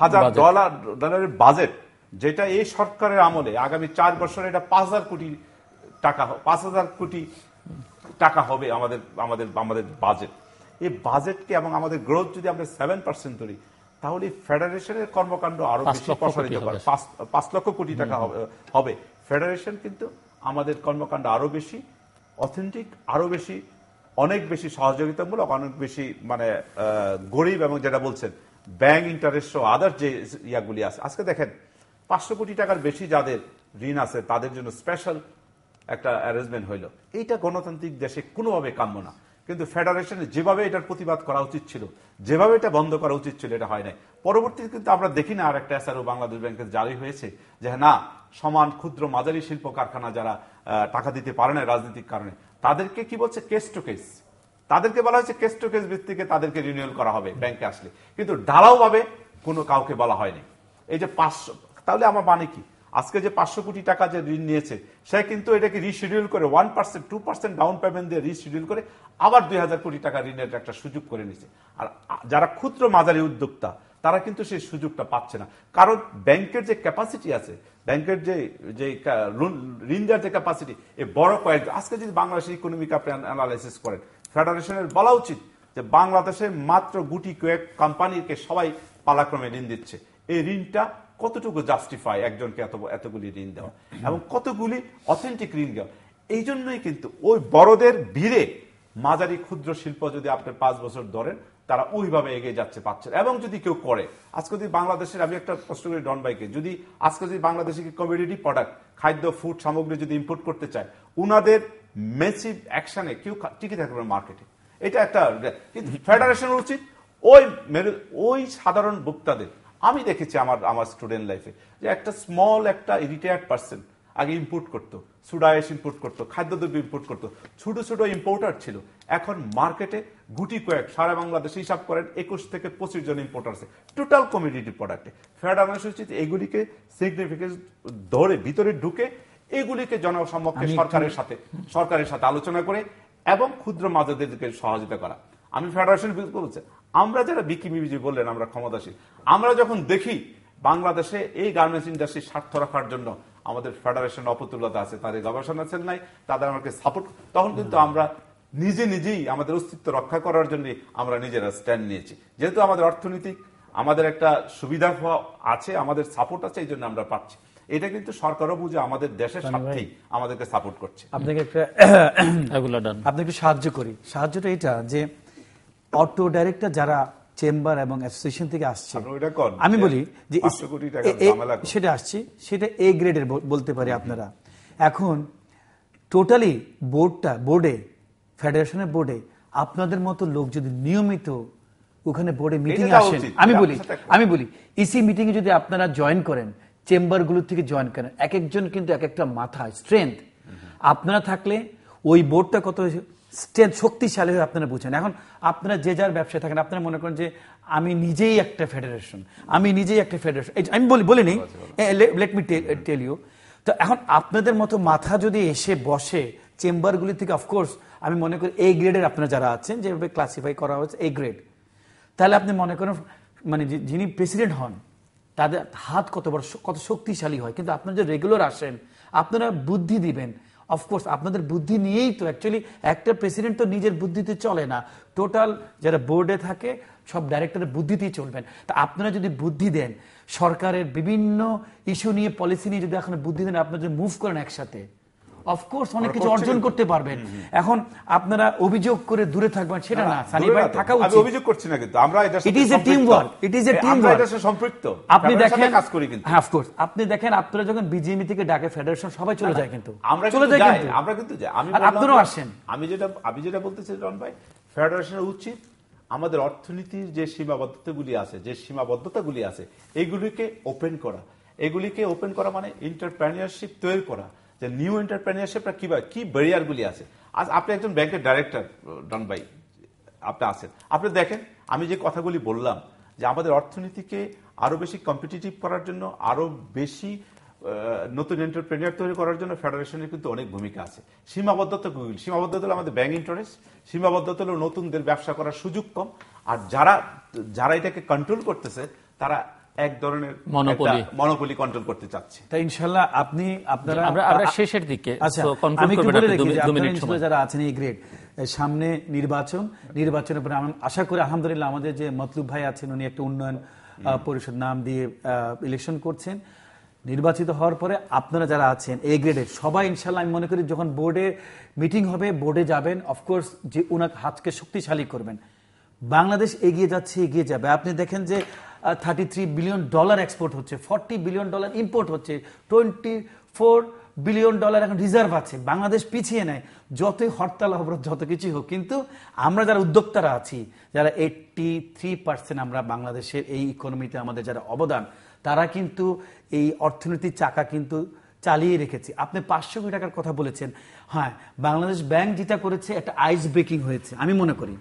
হাজার ডলার ডলারের বাজেট যেটা এই সরকারের আমলে আগামী চার বছরে এটা পাঁচ হাজার কোটি টাকা পাঁচ হাজার কোটি টাকা হবে আমাদের আমাদের আমাদের বাজেট এই বাজেটকে এবং আমাদের গ্রোথ যদি আমরা সেভেন পার্সেন্ট ধরি তাহলে ফেডারেশনের কর্মকাণ্ড আরো বেশি প্রসারিত হবে পাঁচ লক্ষ কোটি টাকা হবে ফেডারেশন কিন্তু আমাদের কর্মকাণ্ড আরো বেশি অথেন্টিক আরো বেশি অনেক বেশি সহযোগিতামূলক অনেক বেশি মানে গরিব এবং যেটা বলছেন ব্যাংক ইন্টারেস্ট সহ আদার যে ইয়াগুলি আছে আজকে দেখেন পাঁচশো কোটি টাকার বেশি যাদের ঋণ আছে তাদের জন্য স্পেশাল একটা অ্যারেঞ্জমেন্ট হইল এইটা গণতান্ত্রিক দেশে কোনোভাবে কাম্য না কিন্তু ফেডারেশনে যেভাবে এটার প্রতিবাদ করা উচিত ছিল যেভাবে এটা বন্ধ করা উচিত ছিল এটা হয় নাই পরবর্তীতে কিন্তু আমরা দেখি না আর একটা এসআরও বাংলাদেশ ব্যাংকের জারি হয়েছে যে না সমান ক্ষুদ্র মাঝারি শিল্প কারখানা যারা টাকা দিতে পারে না রাজনৈতিক কারণে তাদেরকে কি বলছে কেস টু কেস তাদেরকে বলা হয়েছে কেস টু কেস ভিত্তিকে তাদেরকে রিনিউয়াল করা হবে ব্যাংকে আসলে কিন্তু ভাবে কোনো কাউকে বলা হয়নি এই যে পাঁচশো তাহলে আমার মানে কি আজকে যে পাঁচশো কোটি টাকা যে ঋণ নিয়েছে সে কিন্তু এটাকে রিশিডিউল করে one percent two percent down payment দিয়ে রিশিডিউল করে আবার দুই হাজার কোটি টাকা ঋণের একটা সুযোগ করে নিয়েছে আর যারা ক্ষুদ্র মাঝারি উদ্যোক্তা তারা কিন্তু সেই সুযোগটা পাচ্ছে না কারণ ব্যাংকের যে ক্যাপাসিটি আছে ব্যাংকের যে যে ঋণ দেওয়ার যে ক্যাপাসিটি এই বড় কয়েক আজকে যদি বাংলাদেশের ইকোনমিক আপনি অ্যানালাইসিস করেন ফেডারেশনের বলা উচিত যে বাংলাদেশে মাত্র গুটি কয়েক কোম্পানিকে সবাই পালাক্রমে ঋণ দিচ্ছে এই ঋণটা কতটুকু জাস্টিফাই একজনকে এত এতগুলি ঋণ দেওয়া এবং কতগুলি অথেন্টিক ঋণ দেওয়া এই জন্যই কিন্তু ওই বড়দের ভিড়ে মাঝারি ক্ষুদ্র শিল্প যদি আপনি পাঁচ বছর ধরেন তারা ওইভাবে এগিয়ে যাচ্ছে পাচ্ছে এবং যদি কেউ করে আজকে যদি বাংলাদেশের আমি একটা প্রশ্ন করি ডন বাইকে যদি আজকে যদি বাংলাদেশে কি কমিউনিটি প্রোডাক্ট খাদ্য ফুড সামগ্রী যদি ইম্পোর্ট করতে চায় উনাদের মেসিভ অ্যাকশনে কেউ টিকে থাকবে মার্কেটে এটা একটা কিন্তু ফেডারেশন উচিত ওই ওই সাধারণ ভোক্তাদের আমি দেখেছি আমার আমার স্টুডেন্ট লাইফে যে একটা স্মল একটা রিটায়ার্ড পার্সন আগে ইম্পোর্ট করতো সুডায়েশ ইম্পোর্ট করতো খাদ্যদ্রব্য ইম্পোর্ট করতো ছোট ছোট ইম্পোর্টার ছিল এখন মার্কেটে গুটি কয়েক সারা বাংলাদেশে হিসাব করেন একুশ থেকে পঁচিশ জন ইম্পোর্টার আছে টোটাল কমিউনিটি প্রোডাক্টে ফেড আনা উচিত এগুলিকে সিগনিফিকেন্স ধরে ভিতরে ঢুকে এগুলিকে জনসম্মুখে সরকারের সাথে সরকারের সাথে আলোচনা করে এবং ক্ষুদ্র মাজাদেরকে সহযোগিতা করা আমি ফেডারেশন বলছি আমরা যারা বিকিমিবিজি বললেন আমরা ক্ষমতাসীন আমরা যখন দেখি বাংলাদেশে এই গার্মেন্টস ইন্ডাস্ট্রি স্বার্থ রাখার জন্য আমাদের ফেডারেশন অপতুলতা আছে তাদের গবেষণা সেল নাই তাদের আমাকে সাপোর্ট তখন কিন্তু আমরা নিজে নিজেই আমাদের অস্তিত্ব রক্ষা করার জন্য আমরা নিজেরা স্ট্যান্ড নিয়েছি যেহেতু আমাদের অর্থনীতিক আমাদের একটা সুবিধা হওয়া আছে আমাদের সাপোর্ট আছে এই জন্য আমরা পাচ্ছি এটা কিন্তু সরকারও বুঝে আমাদের দেশের স্বার্থেই আমাদেরকে সাপোর্ট করছে আপনাকে একটা আপনাকে সাহায্য করি সাহায্যটা এটা যে অটো ডাইরেক্টর যারা চেম্বার এবং অ্যাসোসিয়েশন থেকে আসছে আমি বলি যে সেটা আসছে সেটা এ গ্রেডের বলতে পারি আপনারা এখন টোটালি বোর্ডটা বোর্ডে ফেডারেশনের বোর্ডে আপনাদের মতো লোক যদি নিয়মিত ওখানে বোর্ডে মিটিং আসেন আমি বলি আমি বলি ইসি মিটিং এ যদি আপনারা জয়েন করেন চেম্বারগুলো থেকে জয়েন করেন এক একজন কিন্তু এক একটা মাথা স্ট্রেংথ আপনারা থাকলে ওই বোর্ডটা কত স্ট্রেন শক্তিশালী হয়ে আপনারা বুঝেন এখন আপনারা যে যার ব্যবসায় থাকেন আপনারা মনে করেন যে আমি নিজেই একটা ফেডারেশন আমি নিজেই একটা ফেডারেশন আমি বলি বলিনি লেট মি টেল ইউ তো এখন আপনাদের মতো মাথা যদি এসে বসে চেম্বারগুলি থেকে অফকোর্স আমি মনে করি এই গ্রেডের আপনারা যারা আছেন যেভাবে ক্লাসিফাই করা হয়েছে এই গ্রেড তাহলে আপনি মনে করেন মানে যিনি প্রেসিডেন্ট হন তাদের হাত কত বড় কত শক্তিশালী হয় কিন্তু আপনারা যে রেগুলার আসেন আপনারা বুদ্ধি দিবেন অফকোর্স আপনাদের বুদ্ধি নিয়েই তো অ্যাকচুয়ালি একটা প্রেসিডেন্ট তো নিজের বুদ্ধিতে চলে না টোটাল যারা বোর্ডে থাকে সব ডাইরেক্টরের বুদ্ধিতেই চলবেন তা আপনারা যদি বুদ্ধি দেন সরকারের বিভিন্ন ইস্যু নিয়ে পলিসি নিয়ে যদি এখন বুদ্ধি দেন আপনারা যদি মুভ করেন একসাথে অফকোর্স অনেক কিছু অর্জন করতে পারবেন এখন আপনারা অভিযোগ করে দূরে থাকবেন সেটা না সানি ভাই থাকা উচিত আমি অভিযোগ করছি না কিন্তু আমরা এটা it is a team work it is a team work আমরা এটা সম্পৃক্ত আপনি দেখেন কাজ করি কিন্তু হ্যাঁ অফকোর্স আপনি দেখেন আপনারা যখন বিজেপি e থেকে ডাকে ফেডারেশন সবাই চলে যায় কিন্তু আমরা চলে যাই কিন্তু আমরা কিন্তু যাই আমি আপনারাও আসেন আমি যেটা আমি যেটা বলতেছি রন ভাই ফেডারেশনের উচিত আমাদের অর্থনীতির যে সীমাবদ্ধতাগুলি আছে যে সীমাবদ্ধতাগুলি আছে এগুলিকে ওপেন করা এগুলিকে ওপেন করা মানে এন্টারপ্রেনিয়ারশিপ তৈরি করা যে নিউ এন্টারপ্রেনিয়ারশিপটা বা কি ব্যারিয়ারগুলি আছে আজ আপনি একজন ব্যাংকের ডাইরেক্টর ডন ভাই আপনি আছেন আপনি দেখেন আমি যে কথাগুলি বললাম যে আমাদের অর্থনীতিকে আরও বেশি কম্পিটিটিভ করার জন্য আরও বেশি নতুন এন্টারপ্রেনিয়ার তৈরি করার জন্য ফেডারেশনের কিন্তু অনেক ভূমিকা আছে সীমাবদ্ধতা গুগল সীমাবদ্ধতা হলো আমাদের ব্যাংক ইন্টারেস্ট সীমাবদ্ধতা হলো নতুনদের ব্যবসা করার সুযোগ কম আর যারা যারা এটাকে কন্ট্রোল করতেছে তারা এক ধরনের মনোপলি কন্ট্রোল করতে চাচ্ছে তাই ইনশাল্লাহ আপনি আপনারা শেষের দিকে আচ্ছা, যারা আছেন এই গ্রেড সামনে নির্বাচন নির্বাচনের পরে আশা করি আলহামদুলিল্লাহ আমাদের যে মতলুব ভাই আছেন উনি একটা উন্নয়ন পরিষদ নাম দিয়ে ইলেকশন করছেন নির্বাচিত হওয়ার পরে আপনারা যারা আছেন এ গ্রেডে সবাই ইনশাল্লাহ আমি মনে করি যখন বোর্ডে মিটিং হবে বোর্ডে যাবেন অফকোর্স যে উনার হাতকে শক্তিশালী করবেন বাংলাদেশ এগিয়ে যাচ্ছে এগিয়ে যাবে আপনি দেখেন যে thirty three billion dollar export হচ্ছে ফর্টি বিলিয়ন ডলার ইম্পোর্ট হচ্ছে টোয়েন্টি ফোর বিলিয়ন ডলার এখন রিজার্ভ আছে বাংলাদেশ পিছিয়ে নেয় যতই হরতাল অবরোধ যত কিছুই হোক কিন্তু আমরা যারা উদ্যোক্তারা আছি যারা এইট্টি থ্রি পার্সেন্ট আমরা বাংলাদেশের এই ইকোনমিতে আমাদের যারা অবদান তারা কিন্তু এই অর্থনীতির চাকা কিন্তু চালিয়ে রেখেছি আপনি পাঁচশো কোটি টাকার কথা বলেছেন হ্যাঁ বাংলাদেশ ব্যাংক যেটা করেছে একটা আইস ব্রেকিং হয়েছে আমি মনে করি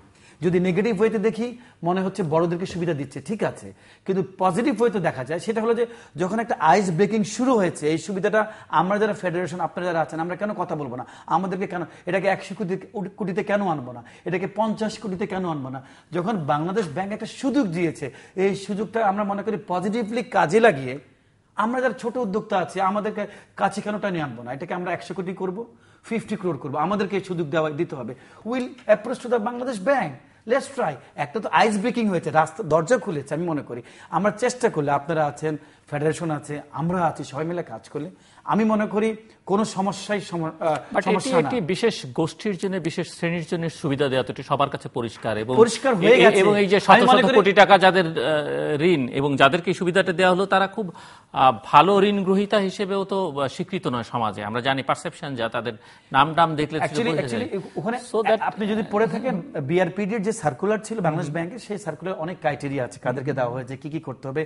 যদি নেগেটিভ ওয়েতে দেখি মনে হচ্ছে বড়দেরকে সুবিধা দিচ্ছে ঠিক আছে কিন্তু পজিটিভ ওয়েতে দেখা যায় সেটা হলো যে যখন একটা আইস ব্রেকিং শুরু হয়েছে এই সুবিধাটা আমরা যারা ফেডারেশন আপনারা যারা আছেন আমরা কেন কথা বলবো না আমাদেরকে কেন এটাকে একশো কোটি কোটিতে কেন আনবো না এটাকে পঞ্চাশ কোটিতে কেন আনবো না যখন বাংলাদেশ ব্যাংক একটা সুযোগ দিয়েছে এই সুযোগটা আমরা মনে করি পজিটিভলি কাজে লাগিয়ে আমরা যারা ছোট উদ্যোক্তা আছে আমাদেরকে কাছে কেনটা নিয়ে আনবো না এটাকে আমরা একশো কোটি করবো ফিফটি ক্রোড করবো আমাদেরকে সুযোগ দেওয়া দিতে হবে will approach to the Bangladesh bank let's try একটা তো আইস ব্রেকিং হয়েছে রাস্তা দরজা খুলেছে আমি মনে করি আমরা চেষ্টা করলে আপনারা আছেন ফেডারেশন আছে আমরা আছি সবাই মিলে কাজ করলে আমি মনে করি কোন সমস্যাই সমস্যা একটি বিশেষ গোষ্ঠীর জন্য বিশেষ শ্রেণীর জন্য সুবিধা দেওয়া তো সবার কাছে পরিষ্কার এবং পরিষ্কার হয়ে গেছে এবং এই যে শত শত কোটি টাকা যাদের ঋণ এবং যাদেরকে সুবিধাটা দেওয়া হলো তারা খুব ভালো ঋণ গ্রহীতা হিসেবেও তো স্বীকৃত নয় সমাজে আমরা জানি পারসেপশন যা তাদের নাম ডাম দেখলে ওখানে আপনি যদি পড়ে থাকেন বিআরপিডির যে সার্কুলার ছিল বাংলাদেশ ব্যাংকের সেই সার্কুলার অনেক ক্রাইটেরিয়া আছে কাদেরকে দেওয়া হয়েছে কি কি করতে হবে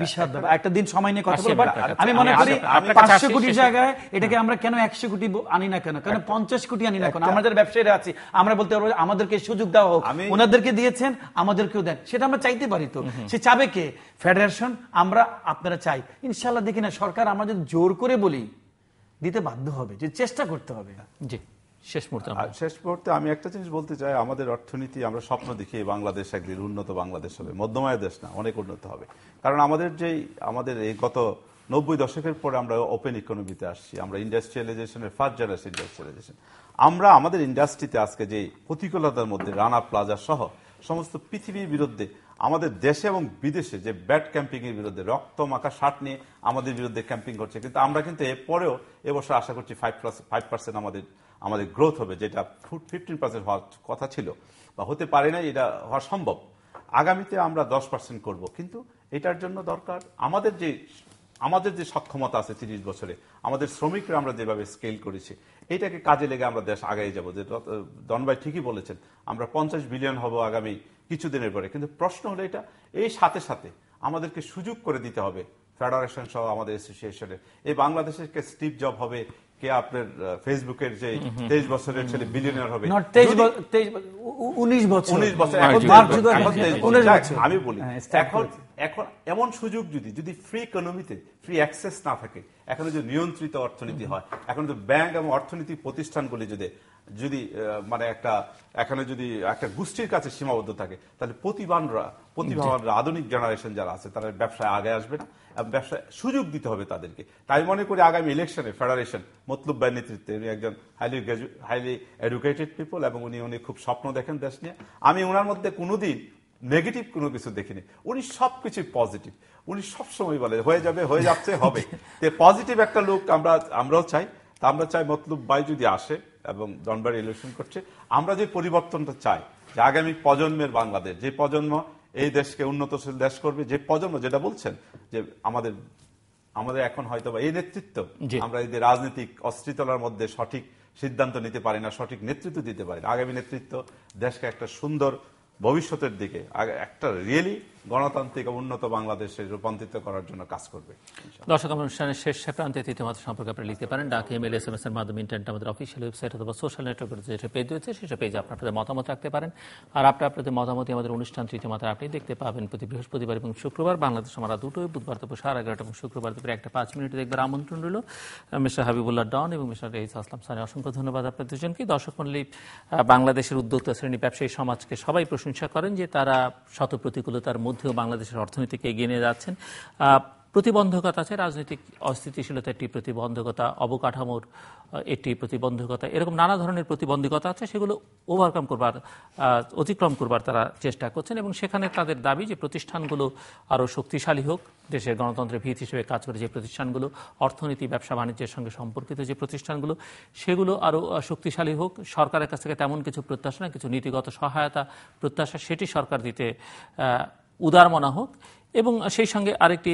বিশদ একটা দিন সময় নিয়ে কথা বলবো আমি মনে করি পাঁচশো কোটি জায়গায় হ্যাঁ। এটাকে আমরা কেন একশো কোটি আনি না কেন কেন পঞ্চাশ কোটি আনি না কেন আমাদের ব্যবসায়ীরা আছি আমরা বলতে পারবো আমাদেরকে সুযোগ দেওয়া হোক ওনাদেরকে দিয়েছেন আমাদেরকেও দেন সেটা আমরা চাইতে পারি তো সে চাবে কে ফেডারেশন আমরা আপনারা চাই ইনশাল্লাহ দেখি না সরকার আমাদের জোর করে বলি দিতে বাধ্য হবে যে চেষ্টা করতে হবে জি শেষ মুহূর্তে শেষ মুহূর্তে আমি একটা জিনিস বলতে চাই আমাদের অর্থনীতি আমরা স্বপ্ন দেখি বাংলাদেশ একদিন উন্নত বাংলাদেশ হবে মধ্যমায় দেশ না অনেক উন্নত হবে কারণ আমাদের যেই আমাদের এই গত নব্বই দশকের পরে আমরা ওপেন ইকোনমিতে আসছি আমরা ইন্ডাস্ট্রিয়ালাইজেশনের ফার্স্ট জেনারেশন ইন্ডাস্ট্রিয়ালাইজেশন আমরা আমাদের ইন্ডাস্ট্রিতে আজকে যে প্রতিকূলতার মধ্যে রানা প্লাজা সহ সমস্ত পৃথিবীর বিরুদ্ধে আমাদের দেশে এবং বিদেশে যে ব্যাট ক্যাম্পিং এর বিরুদ্ধে রক্ত মাখা শার্ট নিয়ে আমাদের বিরুদ্ধে ক্যাম্পিং করছে কিন্তু আমরা কিন্তু এরপরেও এবছর আশা করছি ফাইভ প্লাস ফাইভ পার্সেন্ট আমাদের আমাদের গ্রোথ হবে যেটা ফিফটিন পার্সেন্ট হওয়ার কথা ছিল বা হতে পারে না এটা হওয়া সম্ভব আগামীতে আমরা দশ পার্সেন্ট করবো কিন্তু এটার জন্য দরকার আমাদের যে আমাদের যে সক্ষমতা আছে তিরিশ বছরে আমাদের শ্রমিকরা আমরা যেভাবে স্কেল করেছি এটাকে কাজে লেগে আমরা দেশ আগাই যাব যে দনবাই ঠিকই বলেছেন আমরা পঞ্চাশ বিলিয়ন হব আগামী কিছুদিনের পরে কিন্তু প্রশ্ন হলো এটা এই সাথে সাথে আমাদেরকে সুযোগ করে দিতে হবে ফেডারেশন সহ আমাদের অ্যাসোসিয়েশনের এই বাংলাদেশের স্টিভ জব হবে কে আপনার ফেসবুকের যে তেইশ বছরের ছেলে হবে আমি বলি হ্যাঁ, এখন এখন এমন সুযোগ যদি যদি ফ্রি ইকোনমিতে ফ্রি অ্যাক্সেস না থাকে এখন যদি নিয়ন্ত্রিত অর্থনীতি হয় এখন যদি ব্যাংক এবং অর্থনীতি প্রতিষ্ঠানগুলি যদি যদি মানে একটা এখানে যদি একটা গোষ্ঠীর কাছে সীমাবদ্ধ থাকে তাহলে প্রতিবানরা প্রতিভাবানরা আধুনিক জেনারেশন যারা আছে তারা ব্যবসায় আগে আসবে না এবং ব্যবসায় সুযোগ দিতে হবে তাদেরকে তাই মনে করি আগামী ইলেকশনে ফেডারেশন মতলুব ভাই নেতৃত্বে উনি একজন হাইলি হাইলি এডুকেটেড পিপল এবং উনি উনি খুব স্বপ্ন দেখেন দেশ নিয়ে আমি ওনার মধ্যে কোনোদিন নেগেটিভ কোনো কিছু দেখিনি উনি সবকিছু পজিটিভ উনি সবসময় বলে হয়ে যাবে হয়ে যাচ্ছে হবে পজিটিভ একটা লোক আমরা আমরাও চাই তা আমরা চাই মতলুব বাই যদি আসে এবং দনবার ইলেকশন করছে আমরা যে পরিবর্তনটা চাই যে আগামী প্রজন্মের বাংলাদেশ যে প্রজন্ম এই দেশকে উন্নতশীল দেশ করবে যে প্রজন্ম যেটা বলছেন যে আমাদের আমাদের এখন হয়তো এই নেতৃত্ব আমরা এই যে রাজনৈতিক অস্থিরতলার মধ্যে সঠিক সিদ্ধান্ত নিতে পারি না সঠিক নেতৃত্ব দিতে পারি না আগামী নেতৃত্ব দেশকে একটা সুন্দর ভবিষ্যতের দিকে একটা রিয়েলি গণতান্ত্রিক উন্নত বাংলাদেশে রূপান্তরিত করার জন্য কাজ করবে দর্শক অনুষ্ঠানের শেষ প্রান্তে তৃতীয় সম্পর্কে আপনি লিখতে পারেন ডাক ইমেল এস এম এস এর মাধ্যমে ইন্টারনেট আমাদের অফিসিয়াল ওয়েবসাইট অথবা সোশ্যাল নেটওয়ার্কের যে পেজ রয়েছে সেসব পেজে আপনার আপনাদের মতামত রাখতে পারেন আর আপনার আপনাদের মতামত আমাদের অনুষ্ঠান তৃতীয় মাত্রা আপনি দেখতে পাবেন প্রতি বৃহস্পতিবার এবং শুক্রবার বাংলাদেশ আমরা দুটো বুধবার দুপুর সাড়ে এগারোটা এবং শুক্রবার দুপুরে একটা পাঁচ মিনিটে দেখবার আমন্ত্রণ রইল মিস্টার হাবিবুল্লাহ ডন এবং মিস্টার এইস আসলাম সানি অসংখ্য ধন্যবাদ আপনার দুজনকে দর্শক মন্ডলী বাংলাদেশের উদ্যোক্তা শ্রেণী ব্যবসায়ী সমাজকে সবাই প্রশংসা করেন যে তারা শত প্রতিকূলতার মধ্যে মধ্যেও বাংলাদেশের অর্থনীতিকে এগিয়ে নিয়ে যাচ্ছেন প্রতিবন্ধকতা আছে রাজনৈতিক অস্থিতিশীলতা একটি প্রতিবন্ধকতা অবকাঠামোর একটি প্রতিবন্ধকতা এরকম নানা ধরনের প্রতিবন্ধকতা আছে সেগুলো ওভারকাম করবার অতিক্রম করবার তারা চেষ্টা করছেন এবং সেখানে তাদের দাবি যে প্রতিষ্ঠানগুলো আরও শক্তিশালী হোক দেশের গণতন্ত্রের ভিত হিসেবে কাজ করে যে প্রতিষ্ঠানগুলো অর্থনীতি ব্যবসা বাণিজ্যের সঙ্গে সম্পর্কিত যে প্রতিষ্ঠানগুলো সেগুলো আরও শক্তিশালী হোক সরকারের কাছ থেকে তেমন কিছু প্রত্যাশা না কিছু নীতিগত সহায়তা প্রত্যাশা সেটি সরকার দিতে উদার মনা হোক এবং সেই সঙ্গে আরেকটি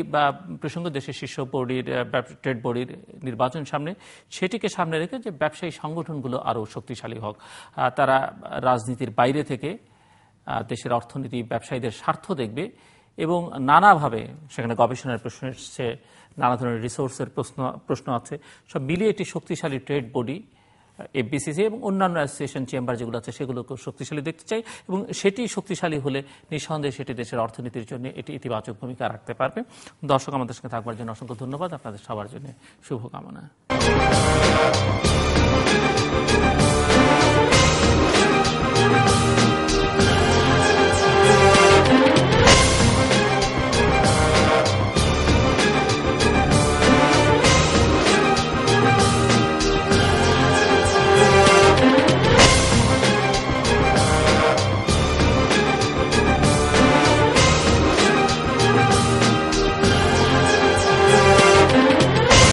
প্রসঙ্গ দেশের শীর্ষ বোর্ডির ট্রেড বোর্ডের নির্বাচন সামনে সেটিকে সামনে রেখে যে ব্যবসায়ী সংগঠনগুলো আরও শক্তিশালী হোক তারা রাজনীতির বাইরে থেকে দেশের অর্থনীতি ব্যবসায়ীদের স্বার্থ দেখবে এবং নানাভাবে সেখানে গবেষণার প্রশ্ন এসছে নানা ধরনের রিসোর্সের প্রশ্ন প্রশ্ন আছে সব মিলিয়ে একটি শক্তিশালী ট্রেড বডি এফবিসিসি এবং অন্যান্য অ্যাসোসিয়েশন চেম্বার যেগুলো আছে সেগুলোকে শক্তিশালী দেখতে চাই এবং সেটি শক্তিশালী হলে নিঃসন্দেহে সেটি দেশের অর্থনীতির জন্য এটি ইতিবাচক ভূমিকা রাখতে পারবে দর্শক আমাদের সঙ্গে থাকবার জন্য অসংখ্য ধন্যবাদ আপনাদের সবার জন্য শুভকামনা